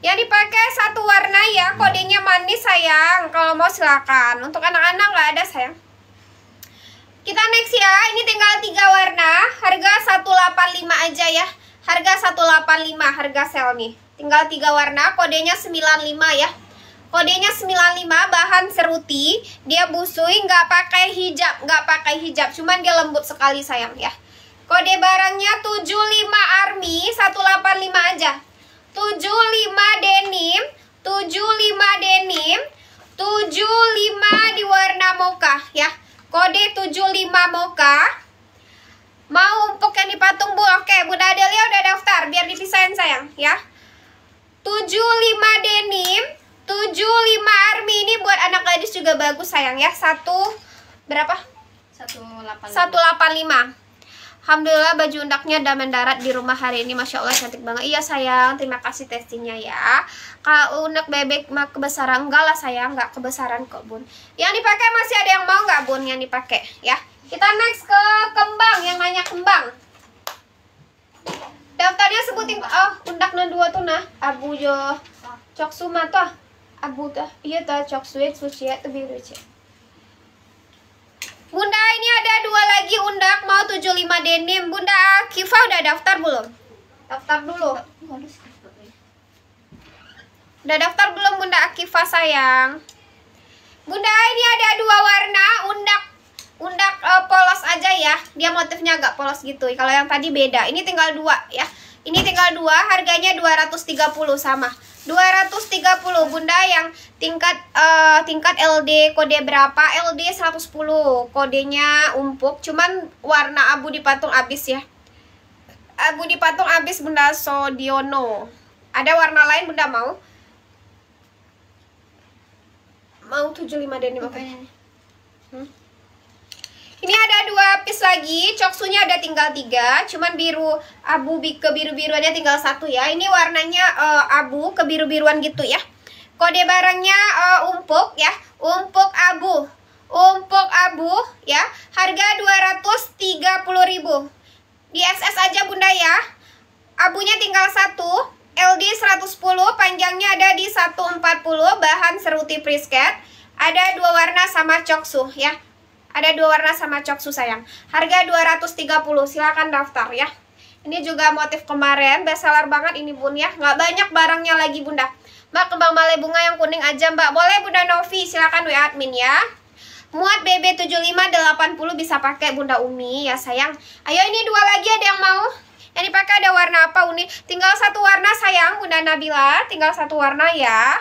Yang dipakai satu warna ya, kodenya manis sayang. Kalau mau silakan. Untuk anak-anak nggak -anak ada sayang. Kita next ya, ini tinggal tiga warna. Harga 185 aja ya. Harga 185 harga sel nih. Tinggal tiga warna, kodenya 95 ya kodenya 95 bahan seruti dia busui nggak pakai hijab nggak pakai hijab cuman dia lembut sekali sayang ya kode barangnya 75 army 185 aja 75 denim 75 denim 75 di warna moka ya kode 75 moka mau empuk yang dipatung bu oke Bunda Adelia udah daftar biar dipisahin sayang ya 75 denim 75 Army ini buat anak gadis juga bagus sayang ya. Satu berapa? 185. 185. Alhamdulillah baju undaknya udah mendarat di rumah hari ini Masya Allah cantik banget Iya sayang terima kasih testingnya ya Kalau undak bebek mah kebesaran Enggak lah sayang enggak kebesaran kok bun Yang dipakai masih ada yang mau nggak bun yang dipakai ya Kita next ke kembang yang nanya kembang Daftarnya sebutin Oh undak nan dua tuh nah Abu Jo Cok tuh Bunda, iya ta cok suet ya lebih ruce. Bunda ini ada dua lagi undak mau 75 denim. Bunda Kifa udah daftar belum? Daftar dulu. Udah daftar belum Bunda Akifa sayang? Bunda ini ada dua warna undak undak uh, polos aja ya. Dia motifnya agak polos gitu. Kalau yang tadi beda. Ini tinggal dua ya. Ini tinggal dua, harganya 230 sama. 230 Bunda yang tingkat uh, tingkat LD kode berapa? LD 110. Kodenya umpuk, cuman warna abu di patung abis ya. Abu di patung abis Bunda Sodiono. Ada warna lain Bunda mau? Mau 75 denim apa? Hmm? Ini ada dua piece lagi, coksunya ada tinggal tiga, cuman biru abu ke biru biruannya tinggal satu ya. Ini warnanya uh, abu biru biruan gitu ya. Kode barangnya uh, umpuk ya, umpuk abu, umpuk abu ya. Harga 230.000. Di SS aja Bunda ya. Abunya tinggal satu, LD 110, panjangnya ada di 140, bahan seruti prisket. Ada dua warna sama coksu ya. Ada dua warna sama coksu sayang. Harga 230. Silahkan daftar ya. Ini juga motif kemarin, bestseller banget ini bun ya. Nggak banyak barangnya lagi bunda. Mbak kembang balai bunga yang kuning aja mbak. Boleh bunda Novi, silahkan WA admin ya. Muat BB 7580 bisa pakai bunda Umi ya sayang. Ayo ini dua lagi ada yang mau? Yang dipakai ada warna apa Uni? Tinggal satu warna sayang bunda Nabila, tinggal satu warna ya.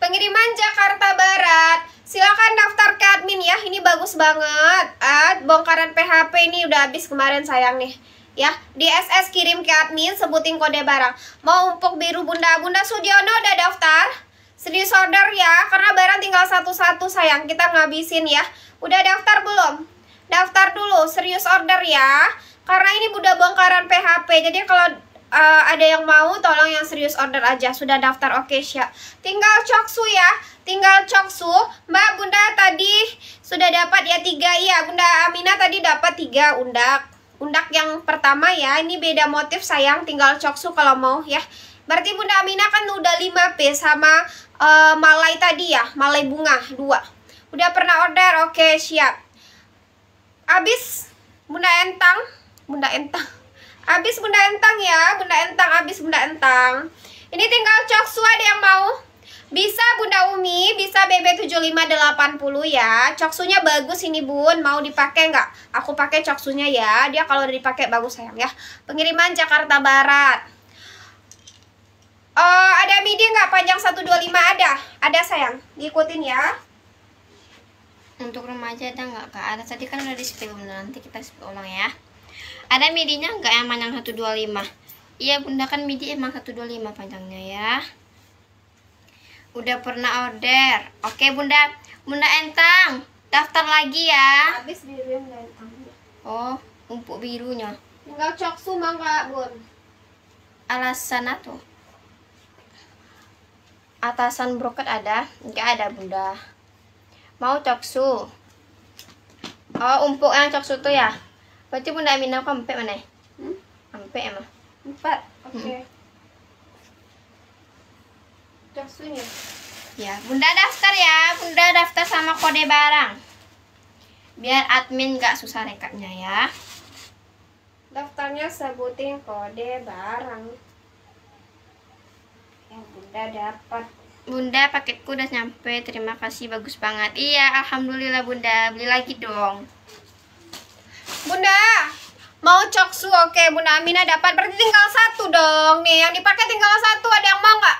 Pengiriman Jakarta Barat Silahkan daftar ke admin ya, ini bagus banget. Ad, bongkaran PHP ini udah habis kemarin sayang nih. Ya, di SS kirim ke admin, sebutin kode barang. Mau empuk biru bunda, bunda Sudiono udah daftar? Serius order ya, karena barang tinggal satu-satu sayang, kita ngabisin ya. Udah daftar belum? Daftar dulu, serius order ya. Karena ini udah bongkaran PHP, jadi kalau uh, ada yang mau tolong yang serius order aja sudah daftar oke okay, siap tinggal coksu ya tinggal coksu mbak bunda tadi sudah dapat ya tiga iya bunda Amina tadi dapat tiga undak undak yang pertama ya ini beda motif sayang tinggal coksu kalau mau ya berarti bunda Amina kan udah 5 p sama uh, malai tadi ya malai bunga dua udah pernah order oke okay, siap abis bunda entang bunda entang abis Bunda Entang ya, Bunda Entang abis Bunda Entang. Ini tinggal coksu ada yang mau? Bisa Bunda Umi, bisa BB7580 ya. Coksunya bagus ini Bun, mau dipakai nggak? Aku pakai coksunya ya. Dia kalau udah dipakai bagus sayang ya. Pengiriman Jakarta Barat. Uh, ada midi nggak panjang 125 ada? Ada sayang, diikutin ya. Untuk remaja ada nggak kak? Ada tadi kan udah di spill, nanti kita spill ulang ya ada midinya enggak yang panjang 125 iya bunda kan midi emang 125 panjangnya ya udah pernah order oke bunda bunda entang daftar lagi ya habis biru yang entang oh umpuk birunya Enggak cok sumang kak bun alasan tuh atasan broket ada? Enggak ada, Bunda. Mau coksu? Oh, umpuk yang coksu tuh ya? Pati bunda namin kok ampe mana? eh. Hmm? empat, ma. Oke. Okay. ya. Ya, Bunda daftar ya. Bunda daftar sama kode barang. Biar admin gak susah rekapnya ya. Daftarnya sebutin kode barang. Yang Bunda dapat. Bunda paketku udah nyampe. Terima kasih bagus banget. Iya, alhamdulillah Bunda. Beli lagi dong. Bunda, mau coksu oke Bunda Amina dapat. Berarti tinggal satu dong nih. Yang dipakai tinggal satu. Ada yang mau nggak?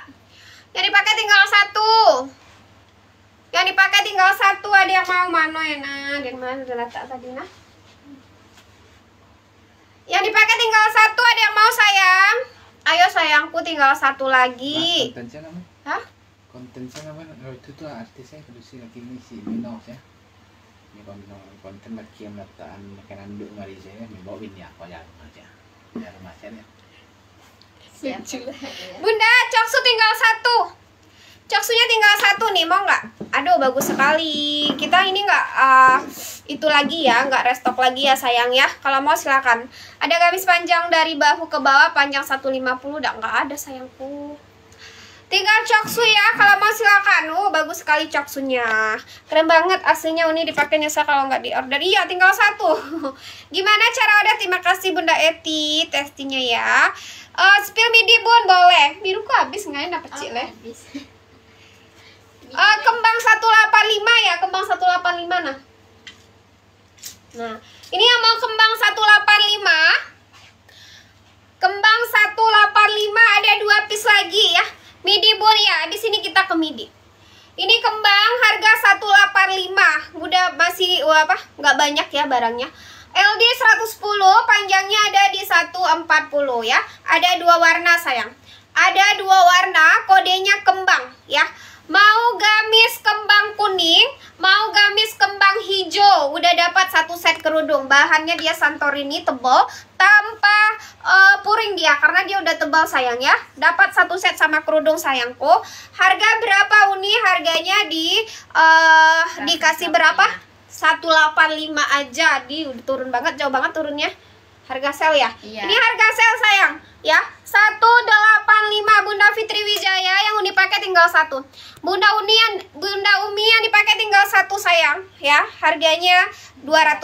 Yang dipakai tinggal satu. Yang dipakai tinggal satu. Ada yang mau mana ya nah? Dan mana letak tadi nah? Yang dipakai tinggal satu. Ada yang mau sayang? Ayo sayangku tinggal satu lagi. Nah, konten Hah? Konten apa? Itu tuh artisnya produksi lagi ini Minos ya. Ini Minos konten yang lataan makanan duk mari saya aku ya kau yang aja biar masanya Bunda, coksu tinggal satu. Coksunya tinggal satu nih, mau nggak? Aduh, bagus sekali. Kita ini nggak uh, itu lagi ya, nggak restock lagi ya sayang ya. Kalau mau silakan. Ada gamis panjang dari bahu ke bawah panjang 150 udah nggak ada sayangku. Tinggal coksu ya, kalau mau silakan. Uh, bagus sekali coksunya. Keren banget aslinya ini dipakainya saya kalau nggak di order. Iya, tinggal satu. *laughs* Gimana cara order? Terima kasih Bunda Eti testinya ya. Uh, spill midi bun boleh. Biru kok habis nggak enak kecil oh, Uh, *laughs* kembang 185 ya, kembang 185 nah. Nah, ini yang mau kembang 185. Kembang 185 ada dua piece lagi ya. Midi bun ya, habis ini kita ke midi. Ini kembang harga 185. Udah masih wah, apa? nggak banyak ya barangnya. LD 110, panjangnya ada di 140 ya. Ada dua warna sayang. Ada dua warna, kodenya kembang ya. Mau gamis kembang kuning, mau gamis kembang hijau, udah dapat satu set kerudung. Bahannya dia Santorini tebal, tanpa uh, puring dia karena dia udah tebal sayang ya. Dapat satu set sama kerudung sayangku. Harga berapa Uni? Harganya di uh, dikasih berapa? 185 aja. Di udah turun banget, jauh banget turunnya harga sel ya iya. ini harga sel sayang ya 185 Bunda Fitri Wijaya yang Uni pakai tinggal satu Bunda Uni yang Bunda Umi yang dipakai tinggal satu sayang ya harganya 230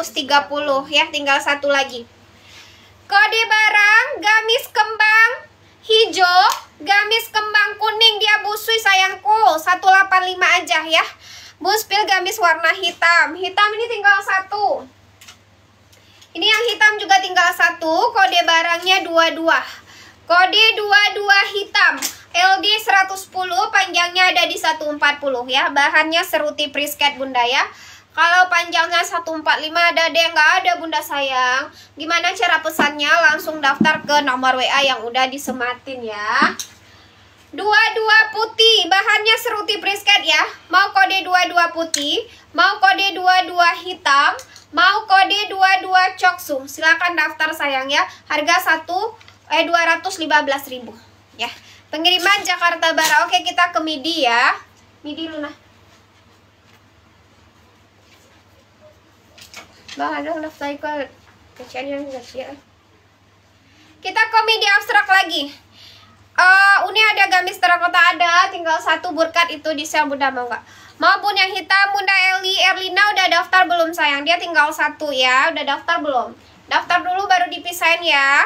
ya tinggal satu lagi kode barang gamis kembang hijau gamis kembang kuning dia busui sayangku 185 aja ya buspil gamis warna hitam hitam ini tinggal satu ini yang hitam juga tinggal satu, kode barangnya 22. Kode 22 hitam. LG 110 panjangnya ada di 140 ya. Bahannya seruti prisket Bunda ya. Kalau panjangnya 145 ada deh, nggak ada bunda sayang. Gimana cara pesannya? Langsung daftar ke nomor WA yang udah disematin ya. Dua-dua putih, bahannya seruti brisket ya. Mau kode dua-dua putih, mau kode dua-dua hitam, mau kode dua-dua coksum. Silahkan daftar sayang ya. Harga satu eh ribu ya. Pengiriman Jakarta Barat. Oke, kita ke Midi ya. Midi Luna. Bang, ada daftar kecil yang kecil. Kita ke Midi abstrak lagi. Uh, Uni ada gamis terakota ada, tinggal satu burkat itu di sel Bunda mau gak Maupun yang hitam Bunda Eli, Erlina udah daftar belum sayang? Dia tinggal satu ya, udah daftar belum? Daftar dulu baru dipisahin ya.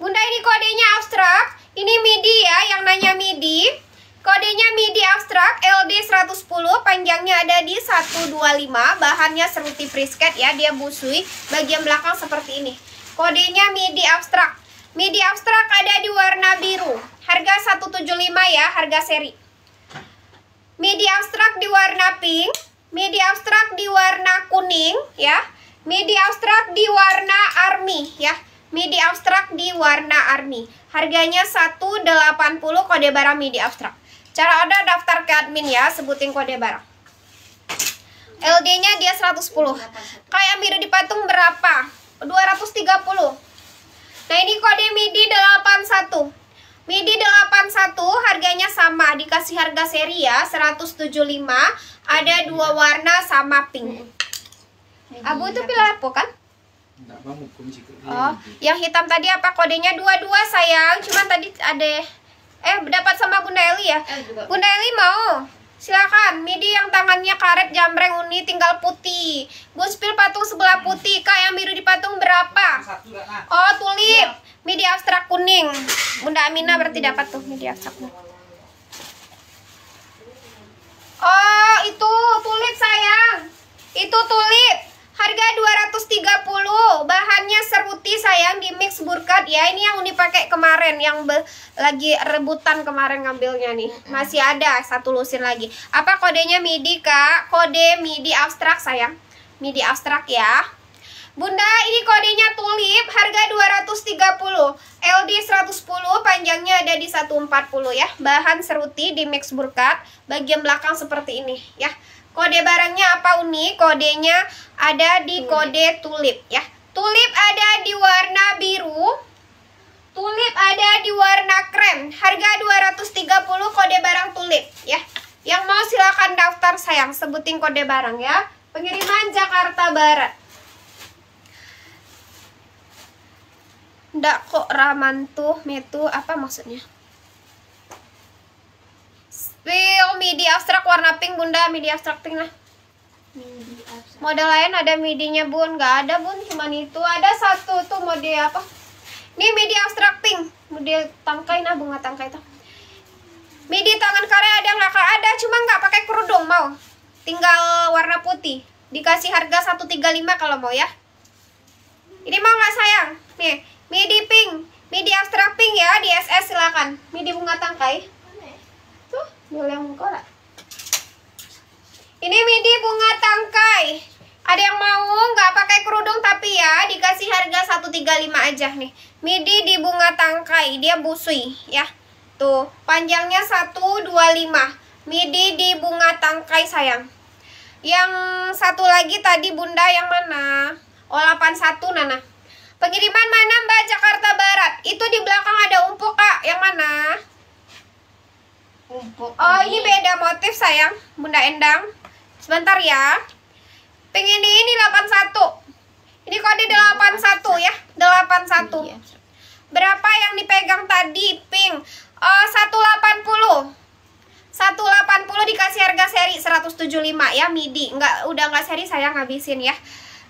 Bunda ini kodenya abstrak, ini midi ya, yang nanya midi. Kodenya midi abstrak LD 110, panjangnya ada di 125, bahannya seruti frisket ya, dia busui, bagian belakang seperti ini. Kodenya midi abstrak Midi abstrak ada di warna biru. Harga 175 ya, harga seri. Midi abstrak di warna pink, midi abstrak di warna kuning ya. Midi abstrak di warna army ya. Midi abstrak di warna army. Harganya 180 kode barang midi abstrak. Cara order daftar ke admin ya, sebutin kode barang. LD-nya dia 110. Kayak biru di patung berapa? 230. Nah ini kode MIDI 81 MIDI 81 harganya sama Dikasih harga seri ya 175 Ada dua warna sama pink Abu itu pilih apa kan? Oh, yang hitam tadi apa kodenya? Dua-dua sayang cuma tadi ada Eh, dapat sama Bunda Eli ya? Eh, Bunda Eli mau? Silakan, midi yang tangannya karet jambreng uni tinggal putih. spill patung sebelah putih, Kak yang biru di patung berapa? Oh, tulip. Midi abstrak kuning. Bunda Amina berarti dapat tuh midi abstraknya. Oh, itu tulip sayang. Itu tulip. Harga 230 Bahannya seruti sayang di mix burkat ya Ini yang Uni pakai kemarin Yang lagi rebutan kemarin ngambilnya nih Masih ada satu lusin lagi Apa kodenya midi kak? Kode midi abstrak sayang Midi abstrak ya Bunda ini kodenya tulip Harga 230 LD 110 panjangnya ada di 140 ya Bahan seruti di mix burkat Bagian belakang seperti ini ya Kode barangnya apa Uni? Kodenya ada di tulip. kode tulip ya. Tulip ada di warna biru. Tulip ada di warna krem. Harga 230 kode barang tulip ya. Yang mau silakan daftar sayang, sebutin kode barang ya. Pengiriman Jakarta Barat. Ndak kok ramantuh metu apa maksudnya? Spill midi abstrak warna pink bunda midi abstrak pink lah model lain ada midinya bun gak ada bun cuman itu ada satu tuh model apa ini midi abstrak pink model tangkai nah bunga tangkai tuh midi tangan karya ada nggak ada cuma nggak pakai kerudung mau tinggal warna putih dikasih harga 135 kalau mau ya ini mau nggak sayang nih midi pink midi abstrak pink ya di SS silakan midi bunga tangkai boleh muka Ini midi bunga tangkai. Ada yang mau nggak pakai kerudung tapi ya dikasih harga 135 aja nih. Midi di bunga tangkai, dia busui ya. Tuh, panjangnya 125. Midi di bunga tangkai sayang. Yang satu lagi tadi Bunda yang mana? Oh, 81 Nana. Pengiriman mana Mbak Jakarta Barat? Itu di belakang ada umpuk Kak, yang mana? oh ini beda motif sayang Bunda Endang Sebentar ya Pengen di ini 81 Ini kode iya, 81 ya 81 iya, Berapa yang dipegang tadi pink oh, 180 180 dikasih harga seri 175 ya midi nggak udah nggak seri sayang ngabisin ya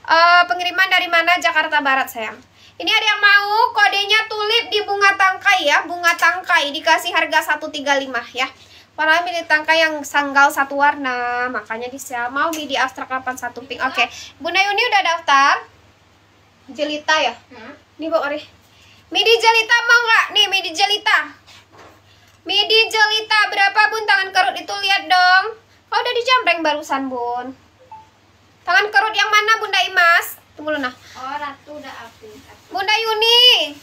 uh, Pengiriman dari mana Jakarta Barat sayang ini ada yang mau kodenya tulip di bunga tangkai ya, bunga tangkai dikasih harga 135 ya. Warna milih tangkai yang sanggal satu warna, makanya di mau midi di abstrak 81 pink. Oke, okay. Bunda Yuni udah daftar? Jelita ya? Hmm? Nih Bu Ori. Midi jelita mau nggak? Nih midi jelita. Midi jelita berapa Bun tangan kerut itu lihat dong. Kau oh, udah dijamreng barusan Bun. Tangan kerut yang mana Bunda Imas? Tunggu nah. Oh, ratu udah habis. Bunda Yuni.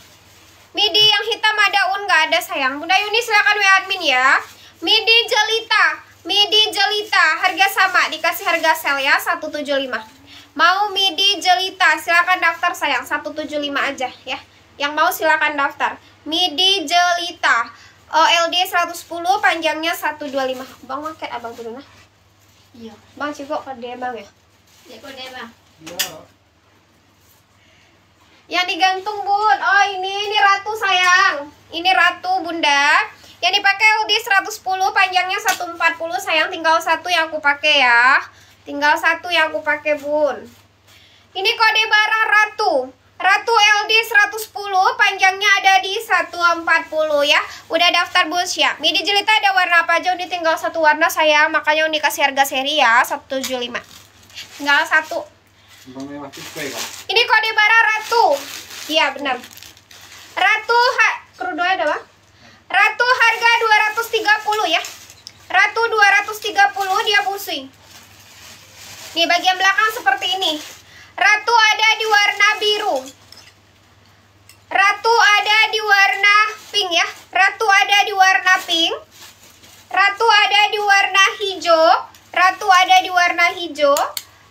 Midi yang hitam ada un nggak ada sayang. Bunda Yuni silakan WA admin ya. Midi jelita, midi jelita harga sama dikasih harga sel ya 175. Mau midi jelita silakan daftar sayang 175 aja ya. Yang mau silakan daftar. Midi jelita OLD 110 panjangnya 125. Bang maket abang turun nah. Iya. Bang cukup pada ya, bang ya. Ya kode bang. Iya. Yang digantung bun. Oh ini ini ratu sayang. Ini ratu bunda. Yang dipakai Aldi 110 panjangnya 140 sayang tinggal satu yang aku pakai ya. Tinggal satu yang aku pakai bun. Ini kode barang ratu. Ratu LD 110 panjangnya ada di 140 ya. Udah daftar bun siap. Midi jelita ada warna apa aja Ini tinggal satu warna saya makanya udah kasih harga seri ya 175. Tinggal satu. Ini kode bara ratu. Iya benar. Ratu ha kerudungnya ada bang? Ratu harga 230 ya. Ratu 230 dia pusing. Di bagian belakang seperti ini. Ratu ada di warna biru. Ratu ada di warna pink ya. Ratu ada di warna pink. Ratu ada di warna hijau. Ratu ada di warna hijau.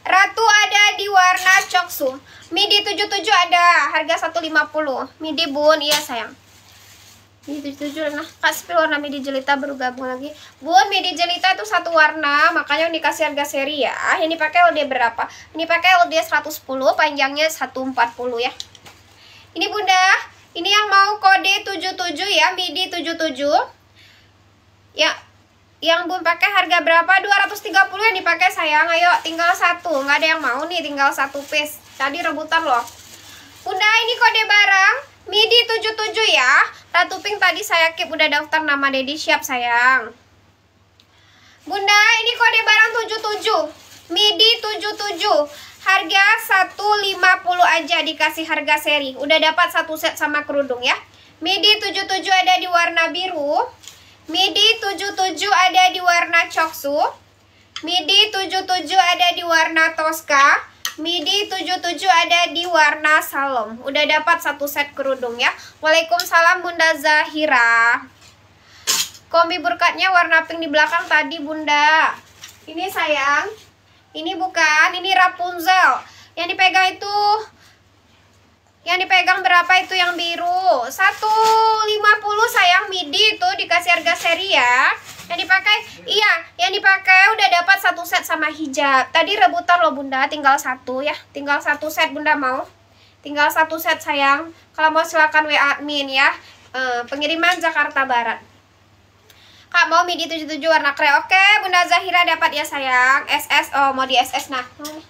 Ratu ada di warna coksu. Midi 77 ada, harga 150. Midi Bun, iya sayang. Midi 77 nah, kasih warna midi jelita baru gabung lagi. Bun, midi jelita itu satu warna, makanya yang dikasih harga seri ya. Ini pakai LD berapa? Ini pakai LD 110, panjangnya 140 ya. Ini Bunda, ini yang mau kode 77 ya, midi 77. Ya, yang belum pakai harga berapa? 230 yang dipakai sayang. Ayo, tinggal satu. Nggak ada yang mau nih, tinggal satu piece. Tadi rebutan loh. Bunda, ini kode barang. Midi 77 ya. Ratu Pink tadi saya keep udah daftar nama Dedi siap sayang. Bunda, ini kode barang 77. Midi 77. Harga 150 aja dikasih harga seri. Udah dapat satu set sama kerudung ya. Midi 77 ada di warna biru. MIDI 77 ada di warna coksu, MIDI 77 ada di warna toska, MIDI 77 ada di warna Salom. Udah dapat satu set kerudung ya. Waalaikumsalam Bunda Zahira. Kombi burkatnya warna pink di belakang tadi Bunda. Ini sayang. Ini bukan, ini Rapunzel. Yang dipegang itu yang dipegang berapa itu yang biru? 150 sayang midi itu dikasih harga seri ya. Yang dipakai iya, yang dipakai udah dapat satu set sama hijab. Tadi rebutan loh Bunda, tinggal satu ya. Tinggal satu set Bunda mau. Tinggal satu set sayang. Kalau mau silakan WA admin ya. Uh, pengiriman Jakarta Barat. Kak mau midi 77 warna krem. Oke, Bunda Zahira dapat ya sayang. SS oh mau di SS nah. Mana nih?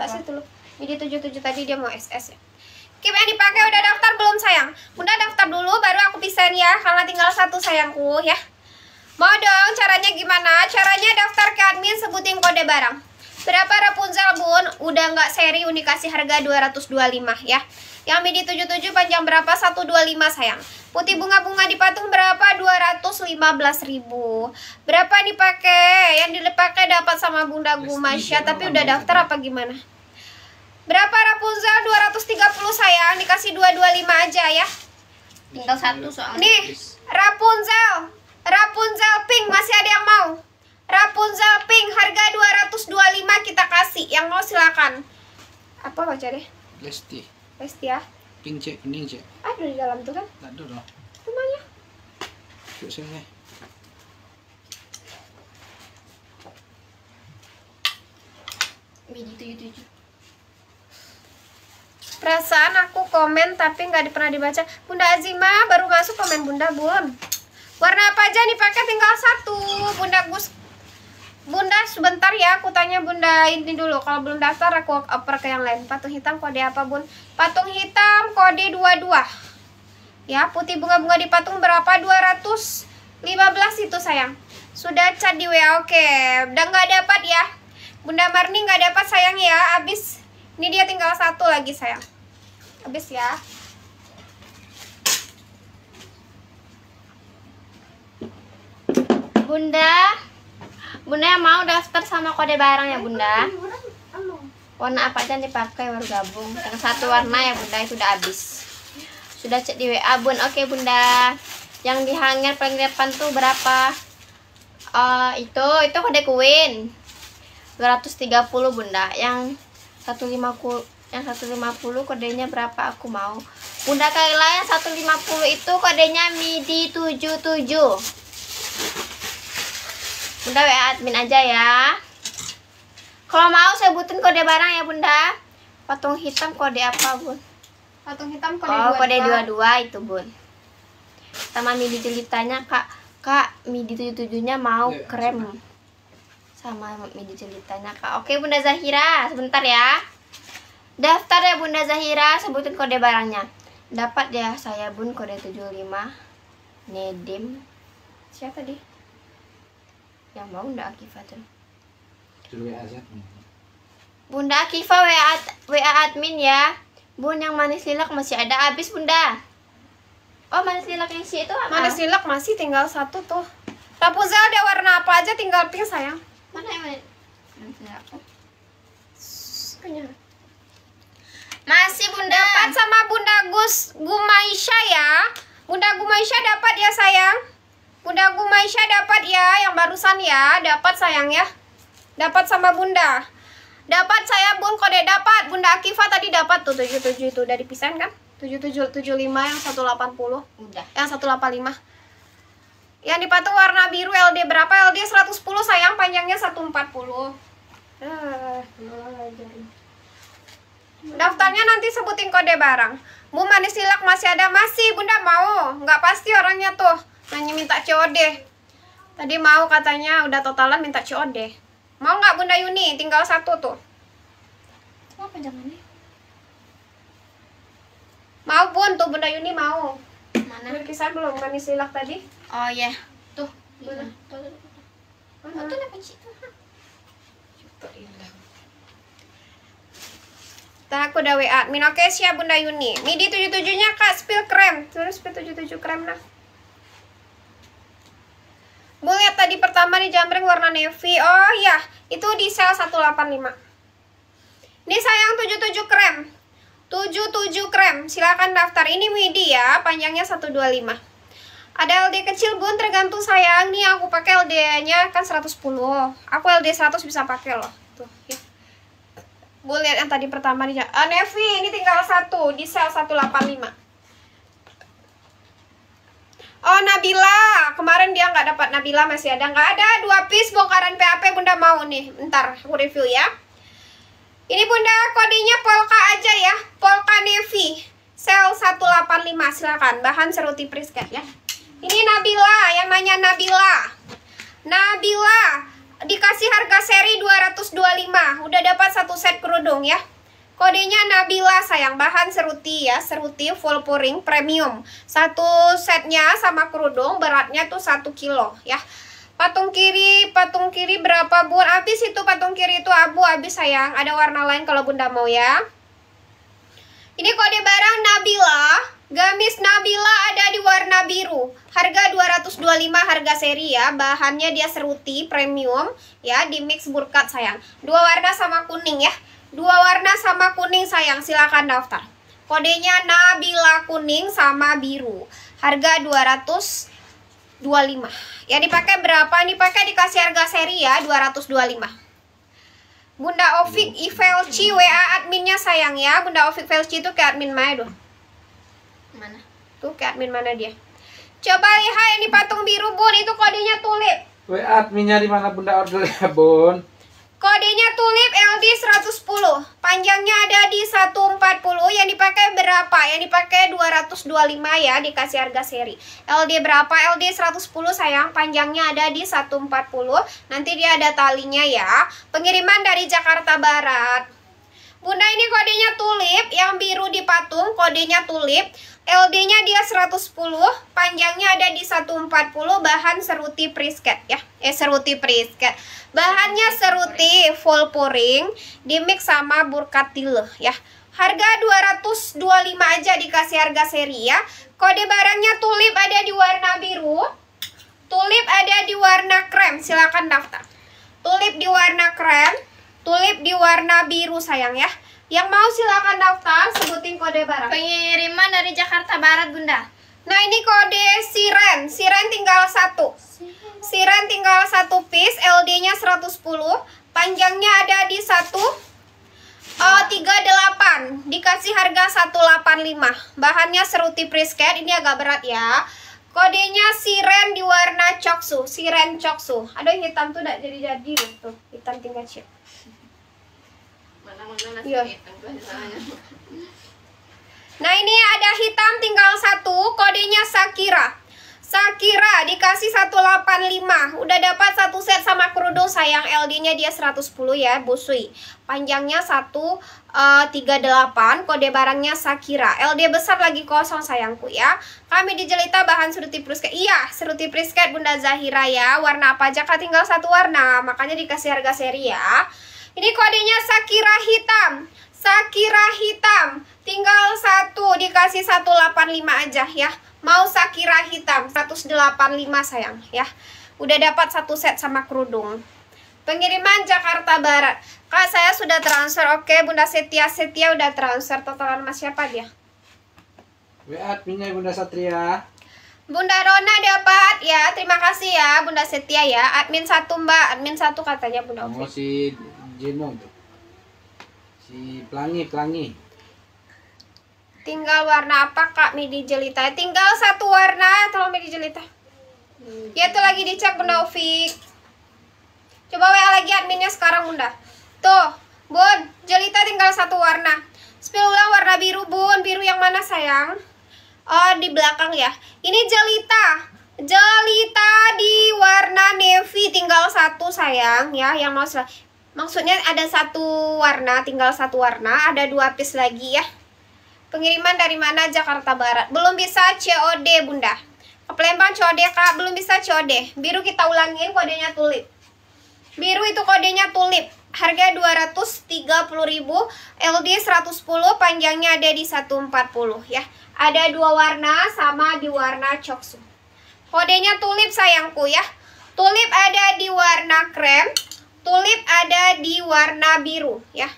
Tasih dulu. Midi 77 tadi dia mau SS ya. Kip yang dipakai udah daftar belum sayang? Bunda daftar dulu baru aku pisahin ya karena tinggal satu sayangku ya. Mau dong caranya gimana? Caranya daftar ke admin sebutin kode barang. Berapa Rapunzel bun? Udah nggak seri unikasi harga 225 ya. Yang midi 77 panjang berapa? 125 sayang. Putih bunga-bunga dipatung berapa? 215 ribu Berapa dipakai? Yang dipakai dapat sama Bunda Gumasya tapi udah daftar apa gimana? Berapa Rapunzel? 230 sayang, dikasih 225 aja ya. Tinggal satu soalnya. Nih, Rapunzel. Rapunzel pink masih ada yang mau? Rapunzel pink harga 225 kita kasih. Yang mau silakan. Apa baca deh? Lesti. Lesti ya. Pink cek, ini cek. Ada di dalam tuh kan? Tidak ada loh. Rumahnya. Yuk sini. Mini tujuh tujuh. Perasaan aku komen tapi nggak pernah dibaca. Bunda Azima baru masuk komen Bunda Bun. Warna apa aja nih pakai tinggal satu. Bunda Gus Bunda sebentar ya aku tanya Bunda ini dulu kalau belum daftar aku oper ke yang lain patung hitam kode apa Bun patung hitam kode 22 ya putih bunga-bunga di patung berapa 215 itu sayang sudah cat di WA oke udah nggak dapat ya Bunda Marni nggak dapat sayang ya abis ini dia tinggal satu lagi sayang. Habis ya. Bunda, Bunda yang mau daftar sama kode barang ya Bunda. Warna apa aja yang dipakai baru gabung. Yang satu warna ya Bunda itu udah habis. Sudah cek di WA Bun. Oke Bunda. Yang di hanger paling depan tuh berapa? Uh, itu itu kode kuin 230 Bunda. Yang 150 yang 150 kodenya berapa aku mau Bunda Kaila yang 150 itu kodenya midi 77 Bunda WA admin aja ya kalau mau saya butuhin kode barang ya bunda patung hitam kode apa bun patung hitam kode oh, dua kode dua itu bun sama midi jelitanya kak kak midi tujuh nya mau iya, krem sama media ceritanya kak oke bunda Zahira sebentar ya daftar ya bunda Zahira sebutin kode barangnya dapat ya saya bun kode 75 Nedim siapa deh yang mau bunda Akifa tuh Bunda Akifa WA, WA admin ya Bun yang manis lilak masih ada habis Bunda Oh manis lilak yang si itu apa? Manis lilak masih tinggal satu tuh Rapunzel ada warna apa aja tinggal pink sayang masih Bunda. Dapat sama Bunda Gus Gumaisha ya. Bunda Gumaisha dapat ya sayang. Bunda Gumaisha dapat ya yang barusan ya. Dapat sayang ya. Dapat sama Bunda. Dapat saya Bun kode dapat. Bunda Akifa tadi dapat tuh 77 itu dari pisan kan? 7775 yang 180. Udah. Yang 185. Yang dipatung warna biru LD berapa? LD 110 sayang, panjangnya 140. Uh, ah, Daftarnya nanti sebutin kode barang. Bu manis silak masih ada? Masih, Bunda mau. Nggak pasti orangnya tuh. Nanya minta COD. Tadi mau katanya udah totalan minta COD. Mau nggak Bunda Yuni? Tinggal satu tuh. Apa jangannya? Mau pun tuh Bunda Yuni mau. Mana? Lukisan belum manis silak tadi? Oh ya, tuh. Mana? Mana? Oh, tuh dapat aku udah WA. Min oke okay, siap Bunda Yuni. Midi 77-nya Kak spill krem. Terus spill 77 krem lah. Bu lihat tadi pertama di jamreng warna navy. Oh iya, itu di sel 185. Ini sayang 77 krem. 77 krem. Silakan daftar. Ini midi ya, panjangnya 125. Ada LD kecil bun tergantung sayang. Nih aku pakai LD-nya kan 110. Aku LD 100 bisa pakai loh. Tuh, ya. Gue lihat yang tadi pertama nih. Eh, uh, Nevi, ini tinggal satu di sel 185. Oh, Nabila. Kemarin dia nggak dapat Nabila masih ada. nggak ada dua piece bongkaran PAP Bunda mau nih. Ntar aku review ya. Ini Bunda kodenya Polka aja ya. Polka Nevi. Sel 185 silakan. Bahan seruti Priska ya. Ini Nabila, yang nanya Nabila. Nabila, dikasih harga seri 225. Udah dapat satu set kerudung ya. Kodenya Nabila sayang, bahan seruti ya, seruti full pouring premium. Satu setnya sama kerudung, beratnya tuh satu kilo ya. Patung kiri, patung kiri berapa bun? Habis itu patung kiri itu abu, habis sayang. Ada warna lain kalau bunda mau ya. Ini kode barang Nabila Gamis Nabila ada di warna biru. Harga 225 harga seri ya. Bahannya dia seruti premium ya, di mix burkat sayang. Dua warna sama kuning ya. Dua warna sama kuning sayang, silakan daftar. Kodenya Nabila kuning sama biru. Harga 225. Ya dipakai berapa? Ini dikasih harga seri ya, 225. Bunda Ovik Ivelci WA adminnya sayang ya. Bunda Ovik Ivelci itu ke admin Maya dong. Mana? Tuh ke admin mana dia? Coba lihat yang di patung biru, Bun. Itu kodenya tulip. WA adminnya di mana Bunda order ya, Bun? Kodenya tulip LD 110. Panjangnya ada di 140. Yang dipakai berapa? Yang dipakai 225 ya, dikasih harga seri. LD berapa? LD 110 sayang. Panjangnya ada di 140. Nanti dia ada talinya ya. Pengiriman dari Jakarta Barat. Bunda ini kodenya tulip, yang biru di patung kodenya tulip. LD-nya dia 110, panjangnya ada di 140, bahan seruti prisket ya. Eh seruti prisket. Bahannya seruti full pouring dimix mix sama burkatile ya. Harga 225 aja dikasih harga seri ya. Kode barangnya tulip ada di warna biru. Tulip ada di warna krem, silakan daftar. Tulip di warna krem, tulip di warna biru sayang ya. Yang mau silakan daftar, sebutin kode barang. Pengiriman dari Jakarta Barat, Bunda. Nah, ini kode siren. Siren tinggal satu. Siren tinggal satu piece, LD-nya 110. Panjangnya ada di satu oh, eh, 38. Dikasih harga 185. Bahannya seruti prisket, ini agak berat ya. Kodenya siren di warna coksu, siren coksu. Aduh, hitam tuh udah jadi-jadi tuh. Gitu. Hitam tinggal cip. Iya. Nah ini ada hitam tinggal satu, kodenya Sakira. Sakira dikasih 185 Udah dapat satu set sama kerudung Sayang LD nya dia 110 ya Busui Panjangnya 138 eh, Kode barangnya Sakira LD besar lagi kosong sayangku ya Kami dijelita bahan seruti prisket Iya seruti prisket Bunda Zahira ya Warna apa aja kak tinggal satu warna Makanya dikasih harga seri ya ini kodenya Sakira hitam. Sakira hitam. Tinggal satu, dikasih 185 aja ya. Mau Sakira hitam, 185 sayang ya. Udah dapat satu set sama kerudung. Pengiriman Jakarta Barat. Kak, saya sudah transfer. Oke, Bunda Setia Setia udah transfer. Totalan mas siapa dia? WA adminnya Bunda Satria. Bunda Rona dapat ya, terima kasih ya Bunda Setia ya. Admin satu Mbak, admin satu katanya Bunda si Jemo si pelangi pelangi tinggal warna apa kak midi jelita tinggal satu warna tolong midi jelita ya tuh lagi dicek bunda Ufik coba wa lagi adminnya sekarang bunda tuh bun jelita tinggal satu warna spill ulang warna biru bun biru yang mana sayang oh di belakang ya ini jelita jelita di warna navy tinggal satu sayang ya yang mau maksudnya ada satu warna tinggal satu warna ada dua piece lagi ya pengiriman dari mana Jakarta Barat belum bisa COD bunda ke Palembang COD kak belum bisa COD biru kita ulangin kodenya tulip biru itu kodenya tulip harga 230.000 LD 110 panjangnya ada di 140 ya ada dua warna sama di warna coksu kodenya tulip sayangku ya tulip ada di warna krem tulip ada di warna biru ya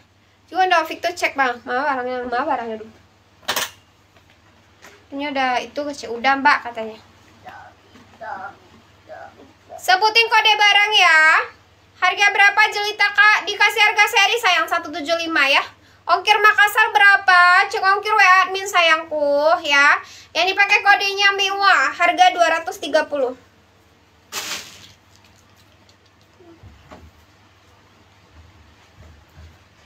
cuma Taufik tuh cek bang mau barangnya mau barangnya dulu ini ada itu kecil udah mbak katanya sebutin kode barang ya harga berapa jelita kak dikasih harga seri sayang 175 ya ongkir Makassar berapa cek ongkir WA admin sayangku ya yang dipakai kodenya mewah harga 230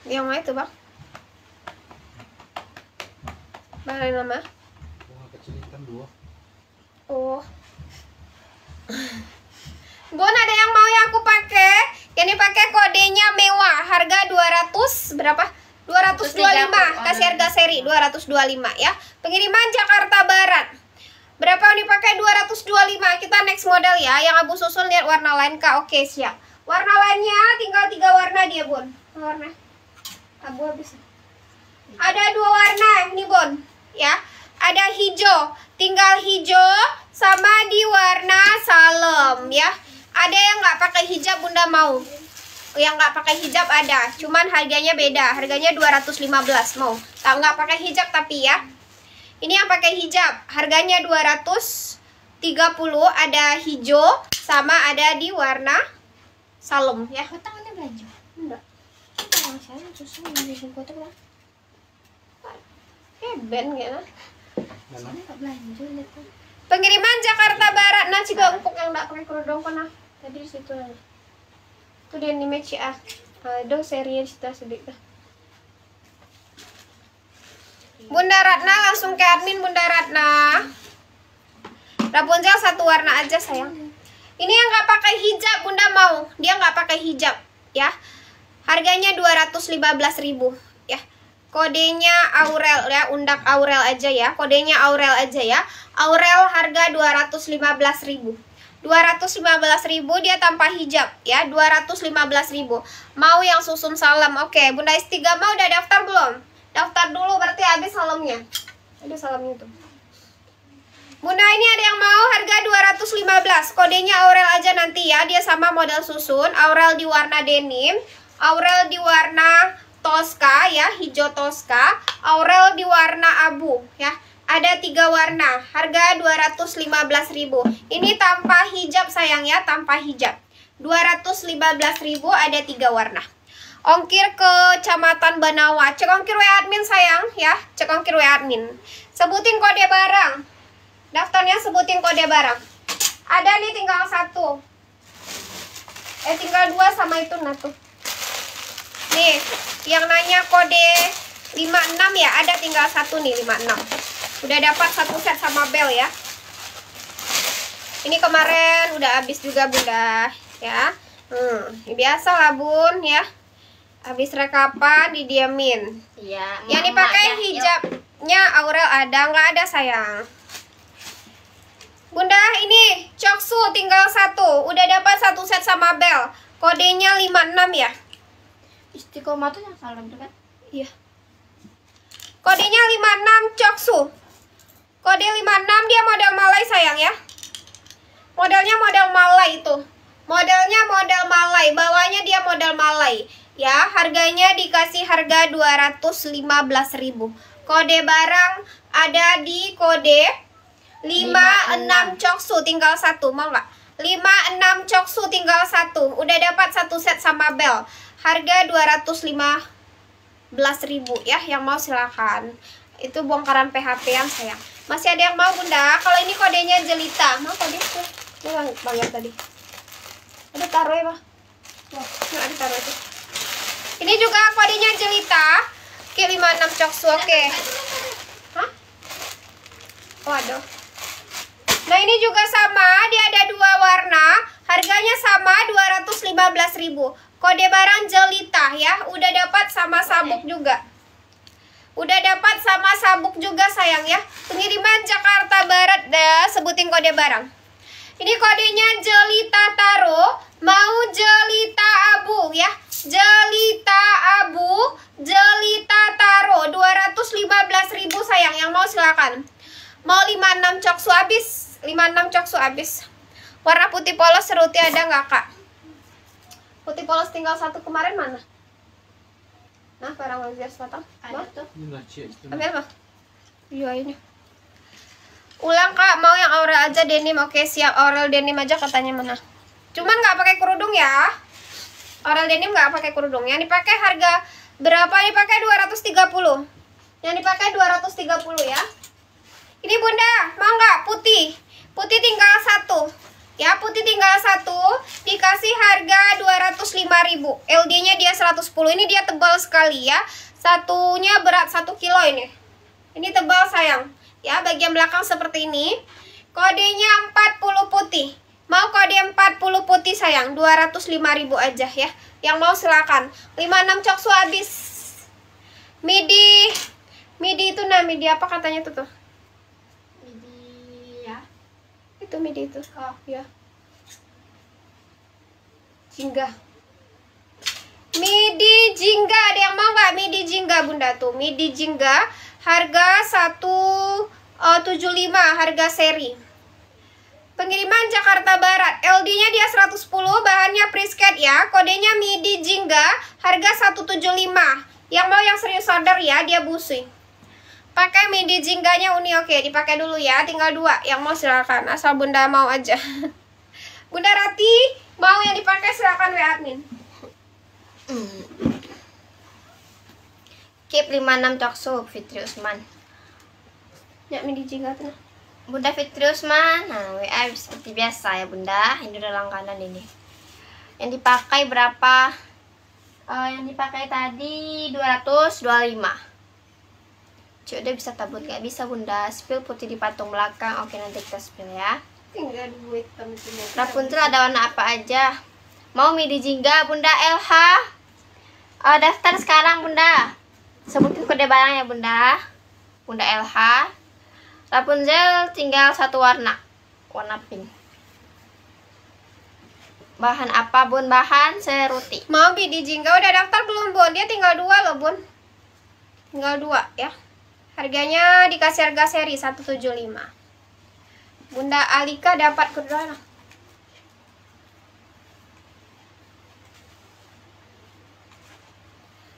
Ya, yang mana itu bang? Bahan nama? Wah kecil dua. Oh. Bon ada yang mau yang aku pakai? Yang pakai kodenya mewah, harga 200 berapa? 225, 225. kasih harga seri 225 ya. Pengiriman Jakarta Barat. Berapa yang dipakai 225? Kita next model ya. Yang Abu susul lihat warna lain Kak. Oke, siap. Warna lainnya tinggal tiga warna dia, Bun. Warna abu habis ada dua warna ini Bon ya ada hijau tinggal hijau sama di warna salem ya ada yang nggak pakai hijab bunda mau yang nggak pakai hijab ada cuman harganya beda harganya 215 mau tak nggak pakai hijab tapi ya ini yang pakai hijab harganya 230 ada hijau sama ada di warna salem ya susah belanja pengiriman Jakarta Barat nah juga nah. empuk yang enggak pakai kerudung pernah tadi di situ aja itu di anime ah. Eh, ada seri di situ sedikit Bunda Ratna langsung ke admin Bunda Ratna Rapunzel satu warna aja sayang ini yang nggak pakai hijab Bunda mau dia nggak pakai hijab ya Harganya 215.000 ya. Kodenya Aurel ya, undak Aurel aja ya. Kodenya Aurel aja ya. Aurel harga 215.000. 215.000 dia tanpa hijab ya 215.000 mau yang susun salam oke okay. Bunda S3 mau udah daftar belum daftar dulu berarti habis salamnya ada salamnya tuh Bunda ini ada yang mau harga 215 kodenya Aurel aja nanti ya dia sama model susun Aurel di warna denim Aurel di warna toska ya, hijau toska. Aurel di warna abu ya. Ada tiga warna, harga 215.000. Ini tanpa hijab sayang ya, tanpa hijab. 215.000 ada tiga warna. Ongkir Kecamatan Banawa. Cek ongkir WA admin sayang ya, cek ongkir WA admin. Sebutin kode barang. Daftarnya sebutin kode barang. Ada nih tinggal satu. Eh tinggal dua sama itu nah tuh. Nih, yang nanya kode 56 ya, ada tinggal satu nih 56. Udah dapat satu set sama bel ya. Ini kemarin udah habis juga Bunda ya. Hmm, biasa lah Bun ya. Habis rekapan didiamin. Iya. Yang dipakai ya, hijabnya Aurel ada, nggak ada sayang. Bunda, ini Coksu tinggal satu. Udah dapat satu set sama Bel. Kodenya 56 ya istiqomah tuh yang salam tuh kan iya kodenya 56 coksu kode 56 dia model malai sayang ya modelnya model malai itu modelnya model malai bawahnya dia model malai ya harganya dikasih harga 215.000 kode barang ada di kode 56 coksu tinggal satu mau nggak 56 coksu tinggal satu udah dapat satu set sama bel harga 215.000 ya yang mau silahkan itu bongkaran PHP yang sayang masih ada yang mau bunda kalau ini kodenya jelita mau tadi tuh bang banyak tadi ada taruh ya bang Wah, ada taruh itu ini juga kodenya jelita k 56 coksu oke okay. Hah? waduh oh, nah ini juga sama dia ada dua warna harganya sama 215.000 Kode barang jelita ya, udah dapat sama sabuk juga. Udah dapat sama sabuk juga sayang ya. Pengiriman Jakarta Barat dah sebutin kode barang. Ini kodenya jelita taro, mau jelita abu ya. Jelita abu, jelita taro 215.000 sayang yang mau silakan. Mau 56 coksu habis, 56 coksu habis. Warna putih polos seruti ada nggak Kak? Putih polos tinggal satu kemarin mana? Nah, barang wajar selatan. Ada tuh. Ini Apa? Iya ini. Ulang kak, mau yang Aurel aja denim. Oke siap Aurel denim aja katanya mana. Cuman nggak pakai kerudung ya. Aurel denim nggak pakai kerudung. Yang dipakai harga berapa? Yang dipakai 230. Yang dipakai 230 ya. Ini bunda, mau nggak putih? Putih tinggal satu ya putih tinggal satu dikasih harga 205.000 LD-nya dia 110 ini dia tebal sekali ya satunya berat 1 kilo ini ini tebal sayang ya bagian belakang seperti ini kodenya 40 putih mau kode 40 putih sayang 205.000 aja ya yang mau silakan 56 coksu habis midi midi itu nah midi apa katanya tuh tuh midi itu Oh, ya Jingga. Midi jingga, ada yang mau nggak midi jingga bunda tuh? Midi jingga, harga satu eh, tujuh lima harga seri. Pengiriman Jakarta Barat, LD-nya dia 110, bahannya prisket ya, kodenya midi jingga, harga 175. Yang mau yang serius order ya, dia busui Pakai midi jingganya Uni oke, dipakai dulu ya. Tinggal dua. Yang mau silakan, asal Bunda mau aja. *laughs* Bunda Rati, mau yang dipakai silakan WA admin. Hmm. Keep 56 Cokso Fitri Usman. Ya midi jingga tuh. Bunda Fitri Usman, nah WA seperti biasa ya Bunda, ini udah langganan ini. Yang dipakai berapa? Uh, yang dipakai tadi 225 Cuk udah bisa tabut gak bisa bunda spill putih di patung belakang oke nanti kita spill ya tinggal duit temen-temen Rapunzel ada warna apa aja mau midi jingga bunda LH oh, daftar sekarang bunda sebutin kode barangnya bunda bunda LH Rapunzel tinggal satu warna warna pink bahan apa bun bahan seruti mau midi jingga udah daftar belum bun dia tinggal dua loh bun tinggal dua ya Harganya dikasih harga seri 175. Bunda Alika dapat kedua.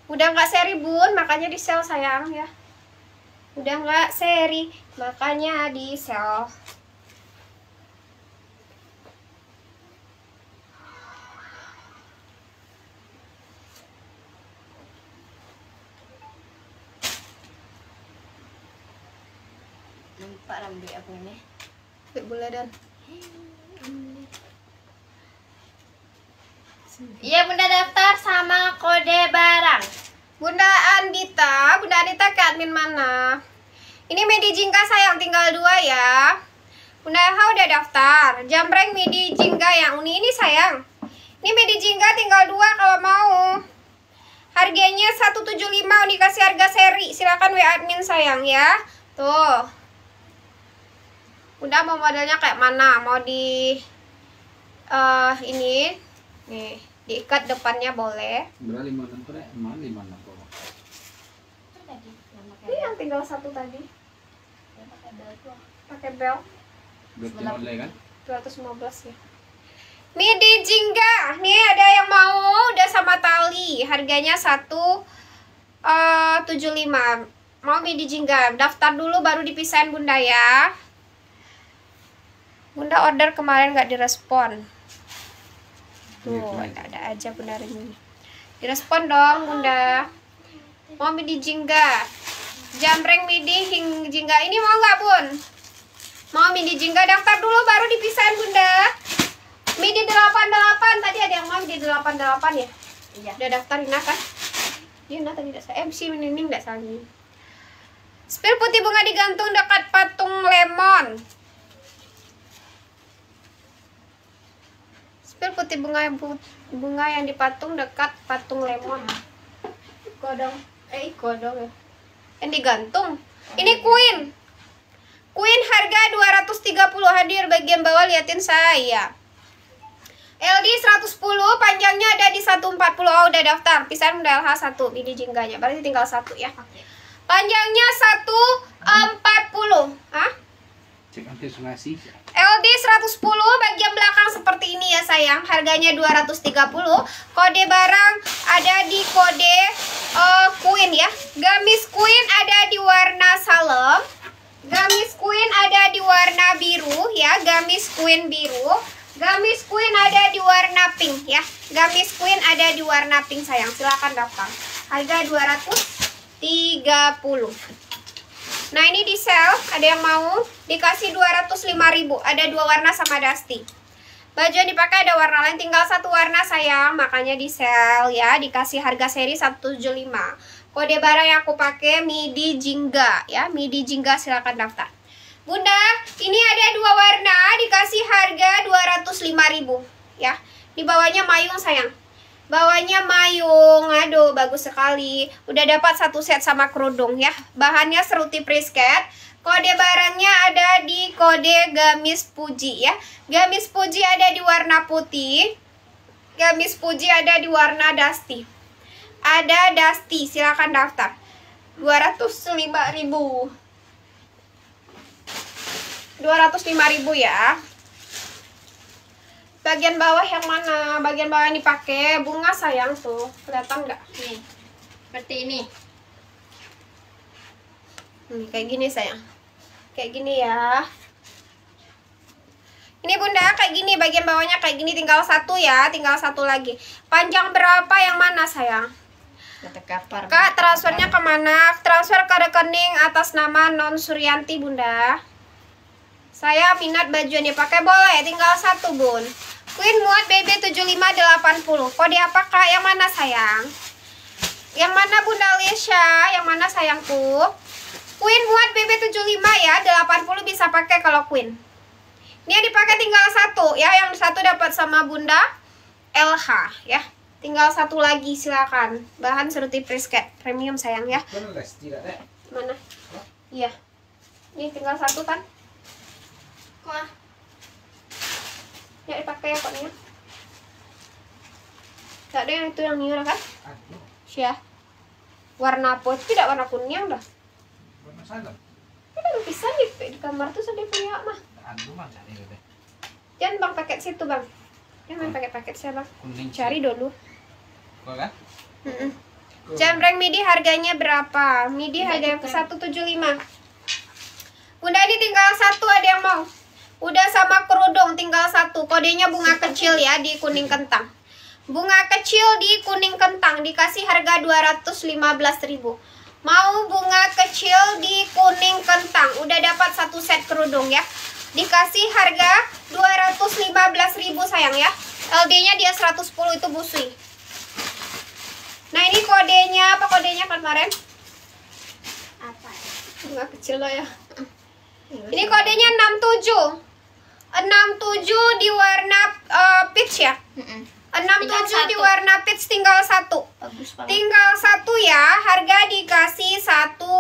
Udah nggak seri bun, makanya di sel sayang ya. Udah nggak seri, makanya di sel. Pak Rambi aku ini. Tidak boleh dan. Iya Bunda daftar sama kode barang. Bunda Andita, Bunda Andita ke admin mana? Ini midi Jingga sayang tinggal dua ya. Bunda Elha udah daftar. Jambreng midi Jingga yang uni ini sayang. Ini midi Jingga tinggal dua kalau mau. Harganya 175 kasih harga seri. Silakan WA admin sayang ya. Tuh. Bunda mau modelnya kayak mana? Mau di uh, ini nih diikat depannya boleh. Berapa lima Mana Emang lima Itu tadi, yang tinggal satu tadi. Yang pakai bel tuh. Pakai bel. berapa boleh kan? 215 ya. Midi jingga. Nih ada yang mau udah sama tali. Harganya satu eh, tujuh lima. Mau midi jingga. Daftar dulu baru dipisahin Bunda ya. Bunda order kemarin nggak direspon. Iya, Tuh, ada aja Bunda ini. Direspon dong, Bunda. Mau midi jingga. Jamreng midi hing jingga ini mau nggak, Bun? Mau midi jingga daftar dulu baru dipisahin, Bunda. Midi 88 tadi ada yang mau midi 88 ya? Iya. Udah daftar Ina kan? Iya, Ina tadi enggak eh, MC ini enggak salah. Spil putih bunga digantung dekat patung lemon. spill putih bunga yang bunga yang dipatung dekat patung lemon. Godong, eh godong ya. Yang digantung. Ini Queen. Queen harga 230 hadir bagian bawah liatin saya. LD 110 panjangnya ada di 140 oh, udah daftar pisan udah LH 1 ini jingganya berarti tinggal satu ya panjangnya 140 ah cek antisipasi LD 110 bagian belakang seperti ini ya sayang. Harganya 230. Kode barang ada di kode uh, Queen ya. Gamis Queen ada di warna salem. Gamis Queen ada di warna biru ya. Gamis Queen biru. Gamis Queen ada di warna pink ya. Gamis Queen ada di warna pink sayang. Silahkan daftar. Harga 230. Nah ini di sale, ada yang mau dikasih 205.000 Ada dua warna sama Dusty Baju yang dipakai ada warna lain, tinggal satu warna sayang Makanya di sale ya, dikasih harga seri 175 Kode barang yang aku pakai midi jingga ya Midi jingga silahkan daftar Bunda, ini ada dua warna, dikasih harga 205.000 ya. Di bawahnya mayung sayang. Bawahnya mayung, aduh bagus sekali. Udah dapat satu set sama kerudung ya. Bahannya seruti prisket. Kode barangnya ada di kode gamis puji ya. Gamis puji ada di warna putih. Gamis puji ada di warna dusty. Ada dusty, silakan daftar. ribu. 205.000. ribu ya bagian bawah yang mana bagian bawah yang dipakai bunga sayang tuh kelihatan nggak nih seperti ini ini hmm, kayak gini sayang kayak gini ya ini bunda kayak gini bagian bawahnya kayak gini tinggal satu ya tinggal satu lagi panjang berapa yang mana sayang Kak, transfernya kemana? Transfer ke rekening atas nama Non Suryanti, Bunda. Saya minat baju yang dipakai boleh, tinggal satu bun. Queen muat BB 7580. Kode apa kak? Yang mana sayang? Yang mana Bunda Alicia? Yang mana sayangku? Queen muat BB 75 ya, 80 bisa pakai kalau Queen. Ini yang dipakai tinggal satu ya, yang satu dapat sama Bunda LH ya. Tinggal satu lagi silakan. Bahan seruti prisket premium sayang ya. Mana? Eh? Iya. Ini tinggal satu kan? Wah. Ya dipakai ya koknya. Tak ada yang itu yang nyuruh kan? Syah. Warna apa? Tidak warna kuning dah. Warna sadar. Kita lebih di, di kamar tuh sedih punya mah. Aduh mah cari deh. Jangan bang paket situ bang. Jangan main paket paket saya bang. Kuning. Cari dulu. Kau kan? Jambreng midi harganya berapa? Midi harga kan. satu tujuh lima. Bunda ini tinggal satu ada yang mau? Udah sama kerudung tinggal satu. Kodenya bunga kecil ya di kuning kentang. Bunga kecil di kuning kentang dikasih harga 215.000. Mau bunga kecil di kuning kentang udah dapat satu set kerudung ya. Dikasih harga 215.000 sayang ya. LD-nya dia 110 itu busui. Nah, ini kodenya apa kodenya kemarin? Apa? Bunga kecil lo ya. Ini kodenya 67. 67 di warna uh, peach ya? Mm -mm. 67 di warna peach tinggal satu. Tinggal satu ya, harga dikasih satu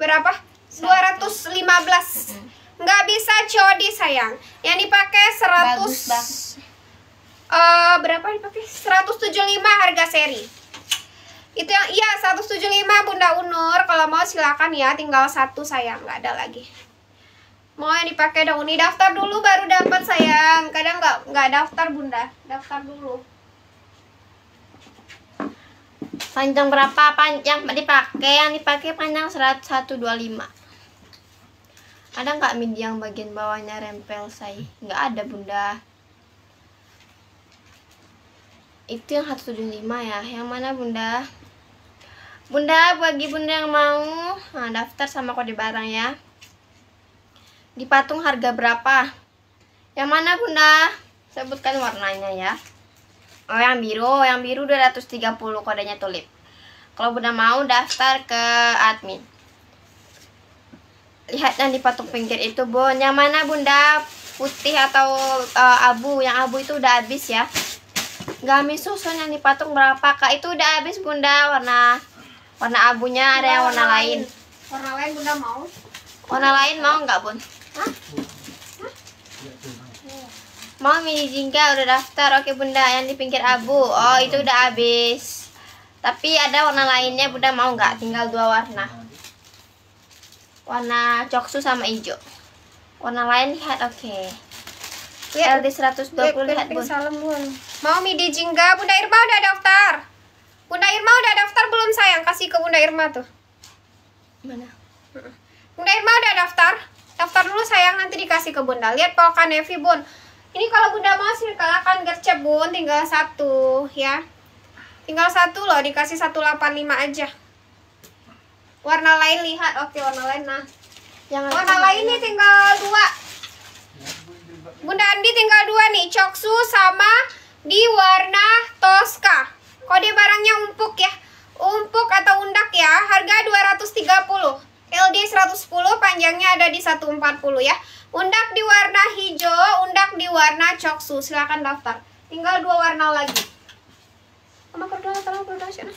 berapa? dua 215. Mm -mm. Nggak bisa codi sayang. Yang dipakai 100 Bagus Uh, berapa dipakai? 175 harga seri. Itu yang iya 175 Bunda Unur. Kalau mau silakan ya, tinggal satu sayang, nggak ada lagi mau yang dipakai dong ini daftar dulu baru dapat sayang kadang nggak nggak daftar bunda daftar dulu panjang berapa panjang dipakai yang dipakai panjang 125 ada nggak midi yang bagian bawahnya rempel saya nggak ada bunda itu yang 175 ya yang mana bunda bunda bagi bunda yang mau nah, daftar sama kode barang ya di patung harga berapa yang mana bunda sebutkan warnanya ya oh yang biru yang biru 230 kodenya tulip kalau bunda mau daftar ke admin lihat yang di patung pinggir itu bun yang mana bunda putih atau uh, abu yang abu itu udah habis ya gamis susun yang di patung berapa kak itu udah habis bunda warna warna abunya ada yang warna, lain. warna lain bunda mau warna lain mau nggak bun mau mini Jingga udah daftar Oke bunda yang di pinggir abu Oh itu udah habis Tapi ada warna lainnya bunda mau nggak Tinggal dua warna Warna coksu sama hijau Warna lain lihat oke okay. LD 120 lihat eh, bun Mau midi jingga Bunda Irma udah daftar Bunda Irma udah daftar belum sayang Kasih ke Bunda Irma tuh Mana Bunda Irma udah daftar Daftar dulu sayang, nanti dikasih ke bunda. Lihat kan Evi bun. Ini kalau bunda mau silakan gercep bun, tinggal satu ya. Tinggal satu loh, dikasih 185 aja. Warna lain lihat, oke warna lain nah. yang. warna lain nih tinggal dua. Bunda Andi tinggal dua nih, coksu sama di warna Tosca. Kode barangnya umpuk ya. Umpuk atau undak ya, harga 230. LD 110 panjangnya ada di 140 ya. Undak di warna hijau, undak di warna coksu. Silahkan daftar. Tinggal dua warna lagi. Sama kerudung sama sana?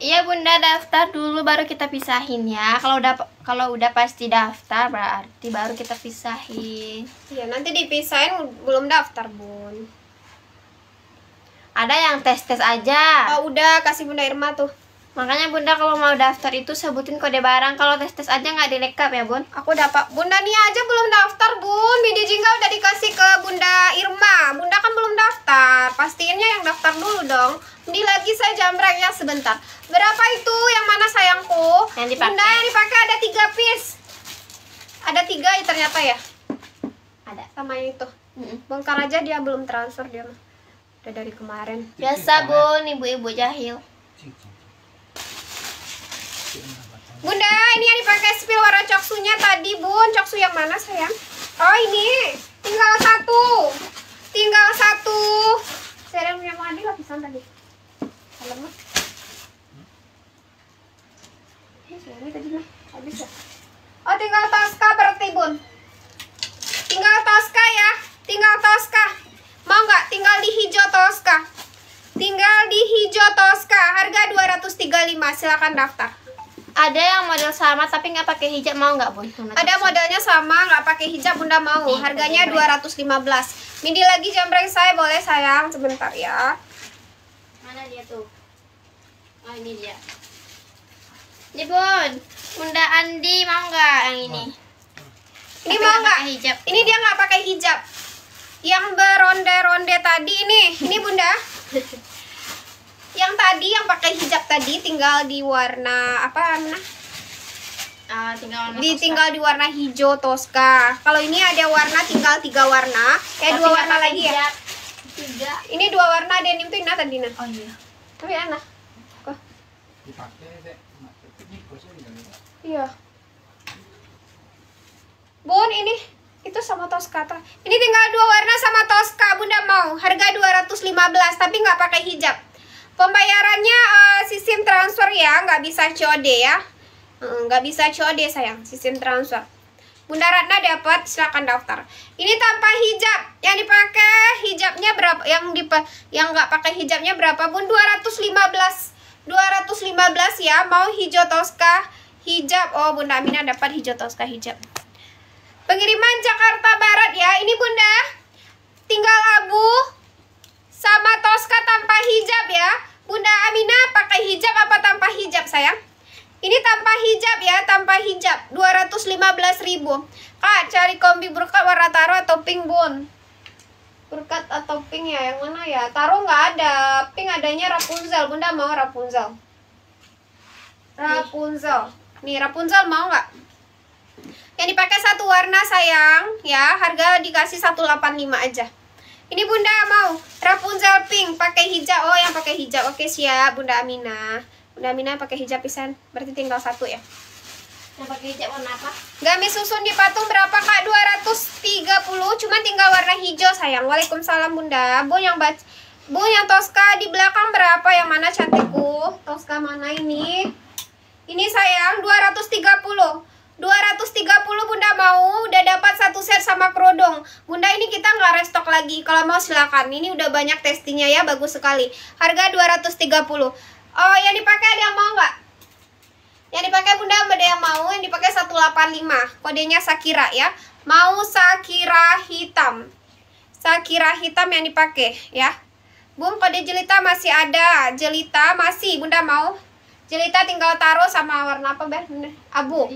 Iya bunda daftar dulu baru kita pisahin ya. Kalau udah kalau udah pasti daftar berarti baru kita pisahin. Iya nanti dipisahin belum daftar bun. Ada yang tes-tes aja. Oh, udah kasih Bunda Irma tuh. Makanya Bunda kalau mau daftar itu sebutin kode barang. Kalau tes-tes aja nggak direkap ya, Bun. Aku dapat. Bunda Nia aja belum daftar, Bun. Bidi jingga udah dikasih ke Bunda Irma. Bunda kan belum daftar. Pastinya yang daftar dulu dong. Ini lagi saya jamrang ya sebentar. Berapa itu yang mana sayangku? Yang dipakai. Bunda yang dipakai ada tiga piece. Ada tiga ya ternyata ya. Ada. Sama yang itu. Mm -hmm. Bongkar aja dia belum transfer dia mah udah dari kemarin biasa bun ibu-ibu jahil bunda ini yang dipakai spill warna coksunya tadi bun coksu yang mana sayang oh ini tinggal satu tinggal satu sayang punya mandi lapisan tadi kalem ini ya. oh tinggal Tosca berarti bun tinggal Tosca ya tinggal Tosca Mau nggak tinggal di hijau Tosca? Tinggal di hijau Tosca, harga 235. Silahkan daftar. Ada yang model sama tapi nggak pakai hijab mau nggak bun? Ada modelnya sama nggak pakai hijab bunda mau. Iya, Harganya 215. Mindi lagi jambreng saya boleh sayang sebentar ya. Mana dia tuh? Oh ini dia. Ini bun, bunda Andi mau nggak yang ini? Ini tapi mau nggak? Ini dia nggak pakai hijab yang beronde-ronde tadi ini ini bunda yang tadi yang pakai hijab tadi tinggal di warna apa nah Uh, tinggal di tinggal di warna hijau Tosca. Kalau ini ada warna tinggal tiga warna, eh oh, dua warna lagi ya? hijab. ya. Tiga. Ini dua warna denim tuh Ina tadi Nah. Oh iya. Tapi Ana. Kok? Iya. Bun ini itu sama Tosca Ini tinggal dua warna sama Tosca, Bunda mau. Harga 215 tapi nggak pakai hijab. Pembayarannya uh, sistem transfer ya, nggak bisa COD ya. Hmm, nggak bisa COD sayang, sistem transfer. Bunda Ratna dapat, silakan daftar. Ini tanpa hijab. Yang dipakai hijabnya berapa? Yang di yang nggak pakai hijabnya berapa? Bun 215. 215 ya, mau hijau Tosca hijab. Oh, Bunda Amina dapat hijau Tosca hijab. Pengiriman Jakarta Barat ya. Ini Bunda. Tinggal abu sama Tosca tanpa hijab ya. Bunda Amina pakai hijab apa tanpa hijab sayang? Ini tanpa hijab ya, tanpa hijab. 215 ribu Kak, cari kombi burka warna taro atau pink, Bun. berkat atau pink ya, yang mana ya? Taro nggak ada. Pink adanya Rapunzel. Bunda mau Rapunzel. Rapunzel. Nih, Rapunzel mau nggak? Yang dipakai satu warna sayang, ya. Harga dikasih 185 aja. Ini Bunda mau Rapunzel pink pakai hijau. Oh, yang pakai hijau. Oke, siap Bunda Amina. Bunda Amina pakai hijab pisan. Berarti tinggal satu ya. Yang pakai hijau warna apa? Gamis susun di patung berapa, Kak? 230. Cuma tinggal warna hijau, sayang. Waalaikumsalam, Bunda. Bu yang baca Bu, yang Tosca di belakang berapa? Yang mana cantikku? Tosca mana ini? Ini sayang, 230. 230 Bunda mau udah dapat satu set sama kerudung Bunda ini kita nggak restock lagi kalau mau silakan ini udah banyak testingnya ya bagus sekali harga 230 oh yang dipakai ada yang mau nggak yang dipakai Bunda ada yang mau yang dipakai 185 kodenya Sakira ya mau Sakira hitam Sakira hitam yang dipakai ya Bung kode jelita masih ada jelita masih Bunda mau jelita tinggal taruh sama warna apa ber abu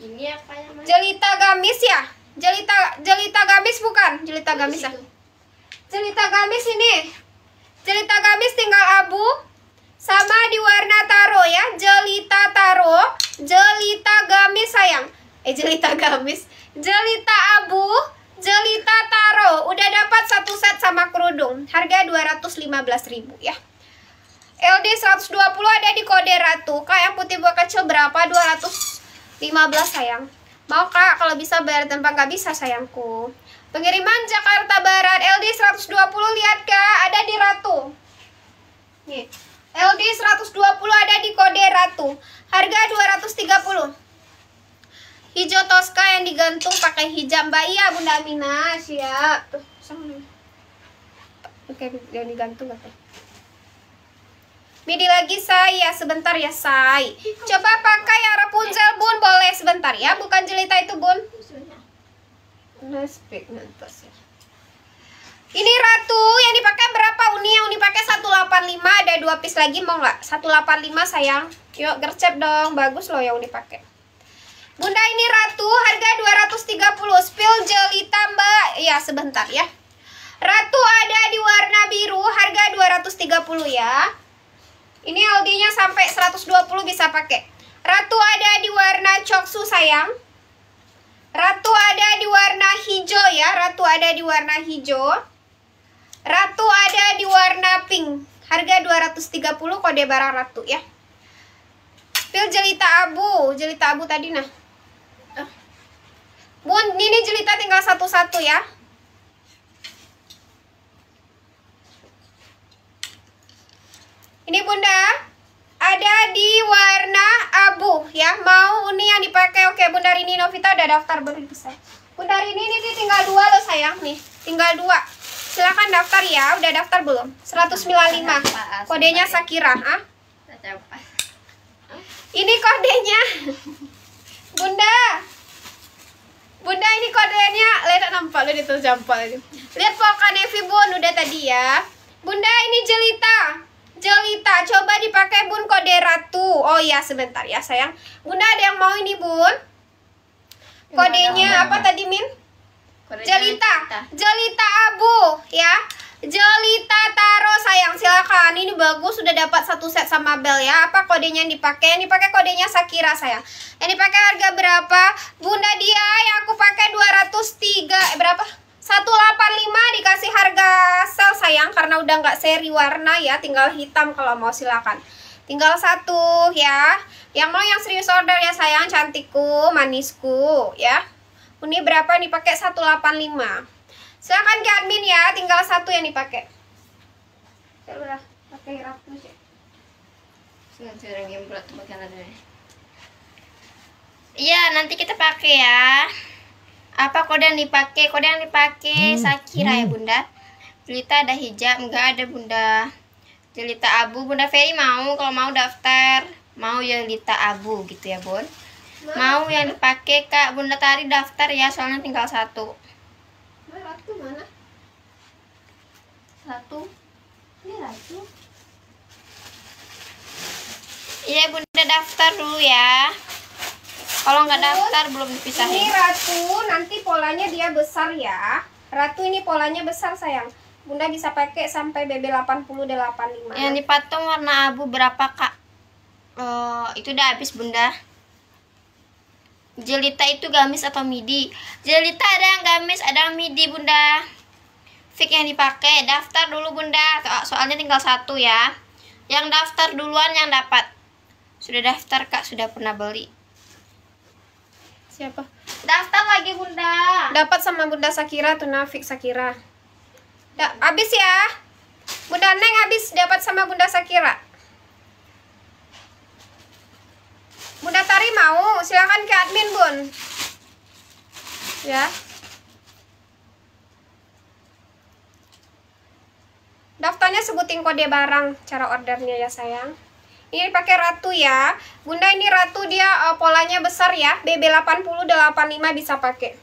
ini apa namanya? Jelita gamis ya? Jelita jelita gamis bukan? Jelita gamis Ah. Jelita gamis ini. Jelita gamis tinggal abu sama di warna taro ya. Jelita taro, jelita gamis sayang. Eh jelita *laughs* gamis, jelita abu, jelita taro. Udah dapat satu set sama kerudung. Harga 215.000 ya. LD 120 ada di kode ratu. Kayak putih buah kecil berapa? 200 15 sayang. Mau kak, kalau bisa bayar tempat nggak bisa sayangku. Pengiriman Jakarta Barat LD 120 lihat kak, ada di Ratu. Nih, LD 120 ada di kode Ratu. Harga 230. Hijau Tosca yang digantung pakai hijab Mbak Iya Bunda Mina siap. Oke, yang digantung katanya. Pidi lagi, Say. Ya, sebentar ya, Say. Coba pakai yang Rapunzel, Bun. Boleh sebentar ya. Bukan jelita itu, Bun. Nah, ini Ratu yang dipakai berapa uni? Yang dipakai 185. Ada dua piece lagi, mau nggak? 185, sayang. Yuk, gercep dong. Bagus loh yang dipakai. Bunda ini Ratu, harga 230. Spill jelita, Mbak. Ya, sebentar ya. Ratu ada di warna biru, harga 230 ya. Ini ld sampai 120 bisa pakai. Ratu ada di warna coksu sayang. Ratu ada di warna hijau ya. Ratu ada di warna hijau. Ratu ada di warna pink. Harga 230 kode barang ratu ya. Pil jelita abu. Jelita abu tadi nah. Ah. Bun, ini jelita tinggal satu-satu ya. Ini Bunda ada di warna abu ya. Mau ini yang dipakai. Oke, Bunda ini Novita udah daftar besar. Bunda ini, ini tinggal dua loh sayang nih. Tinggal dua. Silahkan daftar ya. Udah daftar belum? 195. Kodenya Sakira, ah. Ini kodenya. Bunda. Bunda ini kodenya. Lihat nampak lu di jampol Lihat Volkan Evi Bun udah tadi ya. Bunda ini jelita. Jelita, coba dipakai bun kode ratu. Oh ya sebentar ya sayang. Bunda ada yang mau ini bun? Kodenya apa tadi Min? Kodenya Jelita, Jelita Abu ya. Jelita Taro sayang silakan. Ini bagus sudah dapat satu set sama Bel ya. Apa kodenya yang dipakai? Ini pakai kodenya Sakira sayang. Ini pakai harga berapa? Bunda dia yang aku pakai 203 eh, berapa? 185 dikasih harga sel sayang karena udah nggak seri warna ya tinggal hitam kalau mau silakan tinggal satu ya yang mau yang serius order ya sayang cantikku manisku ya ini berapa nih pakai 185 silakan ke admin ya tinggal satu yang dipakai udah pakai ratus ya iya nanti kita pakai ya apa kode yang dipakai kode yang dipakai hmm. Sakira hmm. ya bunda Jelita ada hijab enggak ada bunda Jelita Abu bunda Ferry mau kalau mau daftar mau yang Jelita Abu gitu ya bun mau yang dipakai kak bunda tari daftar ya soalnya tinggal satu ratu mana satu ini ratu iya bunda daftar dulu ya kalau nggak daftar belum dipisahin. Ini ratu, nanti polanya dia besar ya. Ratu ini polanya besar sayang. Bunda bisa pakai sampai BB 8085. Yang dipatung warna abu berapa, Kak? Uh, itu udah habis, Bunda. Jelita itu gamis atau midi? Jelita ada yang gamis, ada yang midi, Bunda. Fik yang dipakai, daftar dulu, Bunda. Soalnya tinggal satu ya. Yang daftar duluan yang dapat. Sudah daftar, Kak, sudah pernah beli siapa? Daftar lagi Bunda. Dapat sama Bunda Sakira tuh nafik Sakira. Da ya, habis ya. Bunda Neng habis dapat sama Bunda Sakira. Bunda Tari mau, silakan ke admin Bun. Ya. Daftarnya sebutin kode barang, cara ordernya ya sayang. Ini pakai ratu ya. Bunda ini ratu dia uh, polanya besar ya. BB80 85 bisa pakai.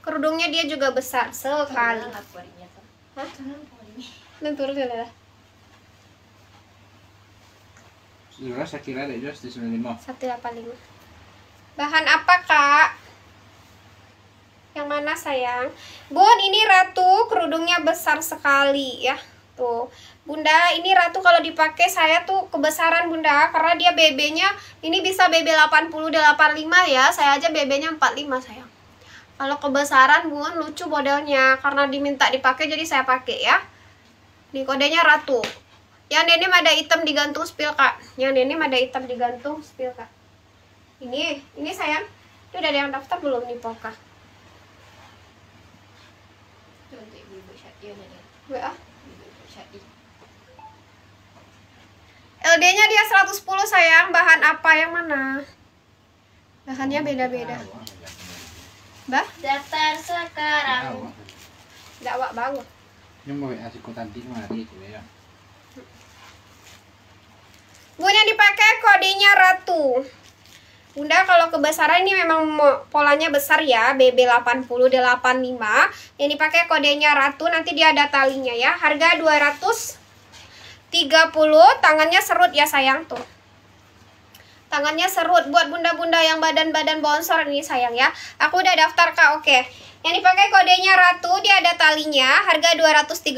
Kerudungnya dia juga besar sekali. Ya, Bahan apa, Kak? Yang mana, sayang? Bun, ini ratu kerudungnya besar sekali ya. Tuh. Bunda, ini ratu kalau dipakai saya tuh kebesaran Bunda karena dia BB-nya ini bisa BB 80 85 ya. Saya aja BB-nya 45 sayang. Kalau kebesaran Bun lucu modelnya karena diminta dipakai jadi saya pakai ya. Ini kodenya ratu. Yang denim ada hitam digantung spil Kak. Yang denim ada hitam digantung spil Kak. Ini, ini sayang. Itu udah ada yang daftar belum nih Polka? Iya, Wah LD-nya dia 110 sayang. Bahan apa yang mana? Bahannya oh, beda-beda. Ya, bah? Daftar sekarang. Enggak ya, wak bau. Yang mau WA tadi mari ya. Bun yang dipakai kodenya ratu. Bunda kalau kebesaran ini memang polanya besar ya BB8085 yang dipakai kodenya ratu nanti dia ada talinya ya harga 200 30 tangannya serut ya sayang tuh tangannya serut buat bunda-bunda yang badan-badan bonsor ini sayang ya aku udah daftar kak oke yang dipakai kodenya ratu dia ada talinya harga 230.000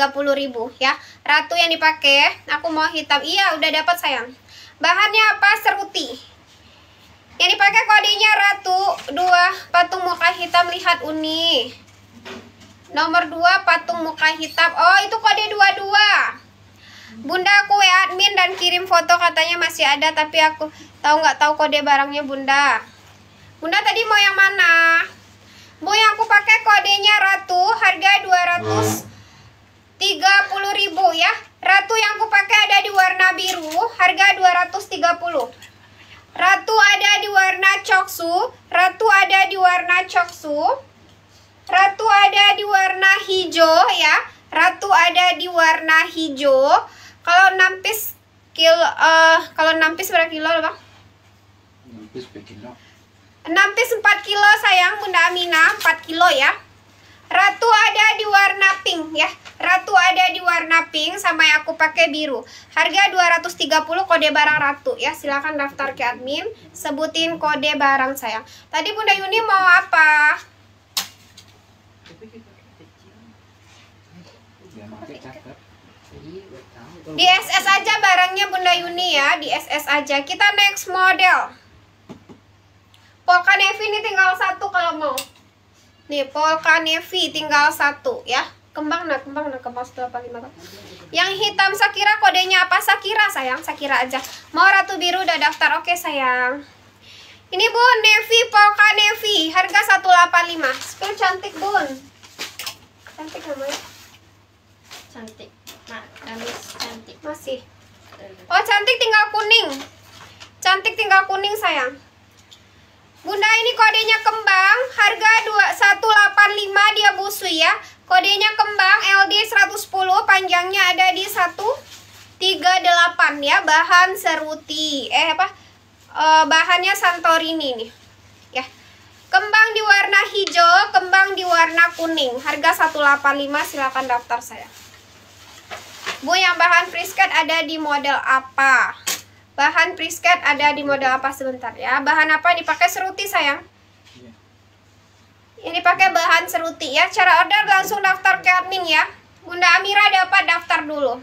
ya ratu yang dipakai aku mau hitam iya udah dapat sayang bahannya apa seruti yang dipakai kodenya ratu dua patung muka hitam lihat uni nomor 2 patung muka hitam oh itu kode 22 Bunda aku WA admin dan kirim foto katanya masih ada tapi aku tahu nggak tahu kode barangnya Bunda. Bunda tadi mau yang mana? Bu yang aku pakai kodenya Ratu harga 230.000 ya. Ratu yang aku pakai ada di warna biru harga 230. Ratu ada di warna coksu, ratu ada di warna coksu, ratu ada di warna hijau ya. Ratu ada di warna hijau. Kalau nampis kil, kilo uh, kalau nampis berapa kilo, Bang? Nampis berapa kilo. Nampis empat 4 kilo sayang Bunda Amina, 4 kilo ya. Ratu ada di warna pink ya. Ratu ada di warna pink sama yang aku pakai biru. Harga 230 kode barang Ratu ya. Silahkan daftar ke admin, sebutin kode barang sayang. Tadi Bunda Yuni mau apa? Di SS aja barangnya Bunda Yuni ya, di SS aja. Kita next model. Polka Navy ini tinggal satu kalau mau. Nih, Polka Navy tinggal satu ya. Kembang nah, kembang nah, kembang setelah pagi lima Yang hitam Sakira kodenya apa? Sakira sayang, Sakira aja. Mau ratu biru udah daftar, oke sayang. Ini bun, Navy, Polka Navy, harga 185. Spill cantik bun. Cantik namanya. Cantik cantik. Masih. Eh. Oh, cantik tinggal kuning. Cantik tinggal kuning, sayang. Bunda ini kodenya kembang, harga 2185 dia busu ya. Kodenya kembang LD 110, panjangnya ada di 138 ya, bahan seruti. Eh apa? E, bahannya Santorini nih. Ya. Kembang di warna hijau, kembang di warna kuning. Harga 185 silakan daftar saya. Bu, yang bahan Prisket ada di model apa? Bahan Prisket ada di model apa sebentar ya? Bahan apa yang dipakai seruti sayang? Ini iya. pakai bahan seruti ya. Cara order langsung daftar ke admin ya. Bunda Amira dapat daftar dulu.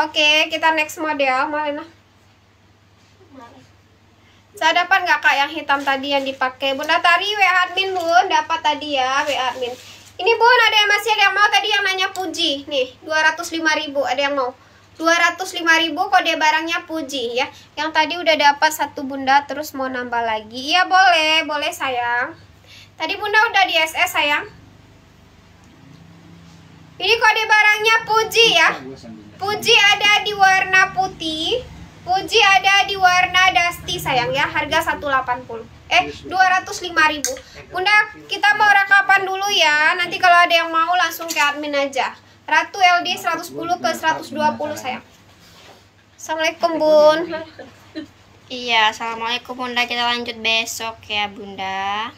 Oke, kita next model. Malena. Saya dapat nggak kak yang hitam tadi yang dipakai? Bunda Tari WA admin bun, dapat tadi ya WA admin. Ini bun ada yang masih ada yang mau tadi yang nanya Puji. Nih, 205.000 ada yang mau. 205.000 kode barangnya Puji ya. Yang tadi udah dapat satu Bunda terus mau nambah lagi. Iya boleh, boleh sayang. Tadi Bunda udah di SS sayang. Ini kode barangnya Puji ya. Puji ada di warna putih. Puji ada di warna dusty sayang ya. Harga 180 eh 205.000 Bunda kita mau rekapan dulu ya nanti kalau ada yang mau langsung ke admin aja Ratu LD 110 ke 120 sayang Assalamualaikum Bun Iya Assalamualaikum Bunda kita lanjut besok ya Bunda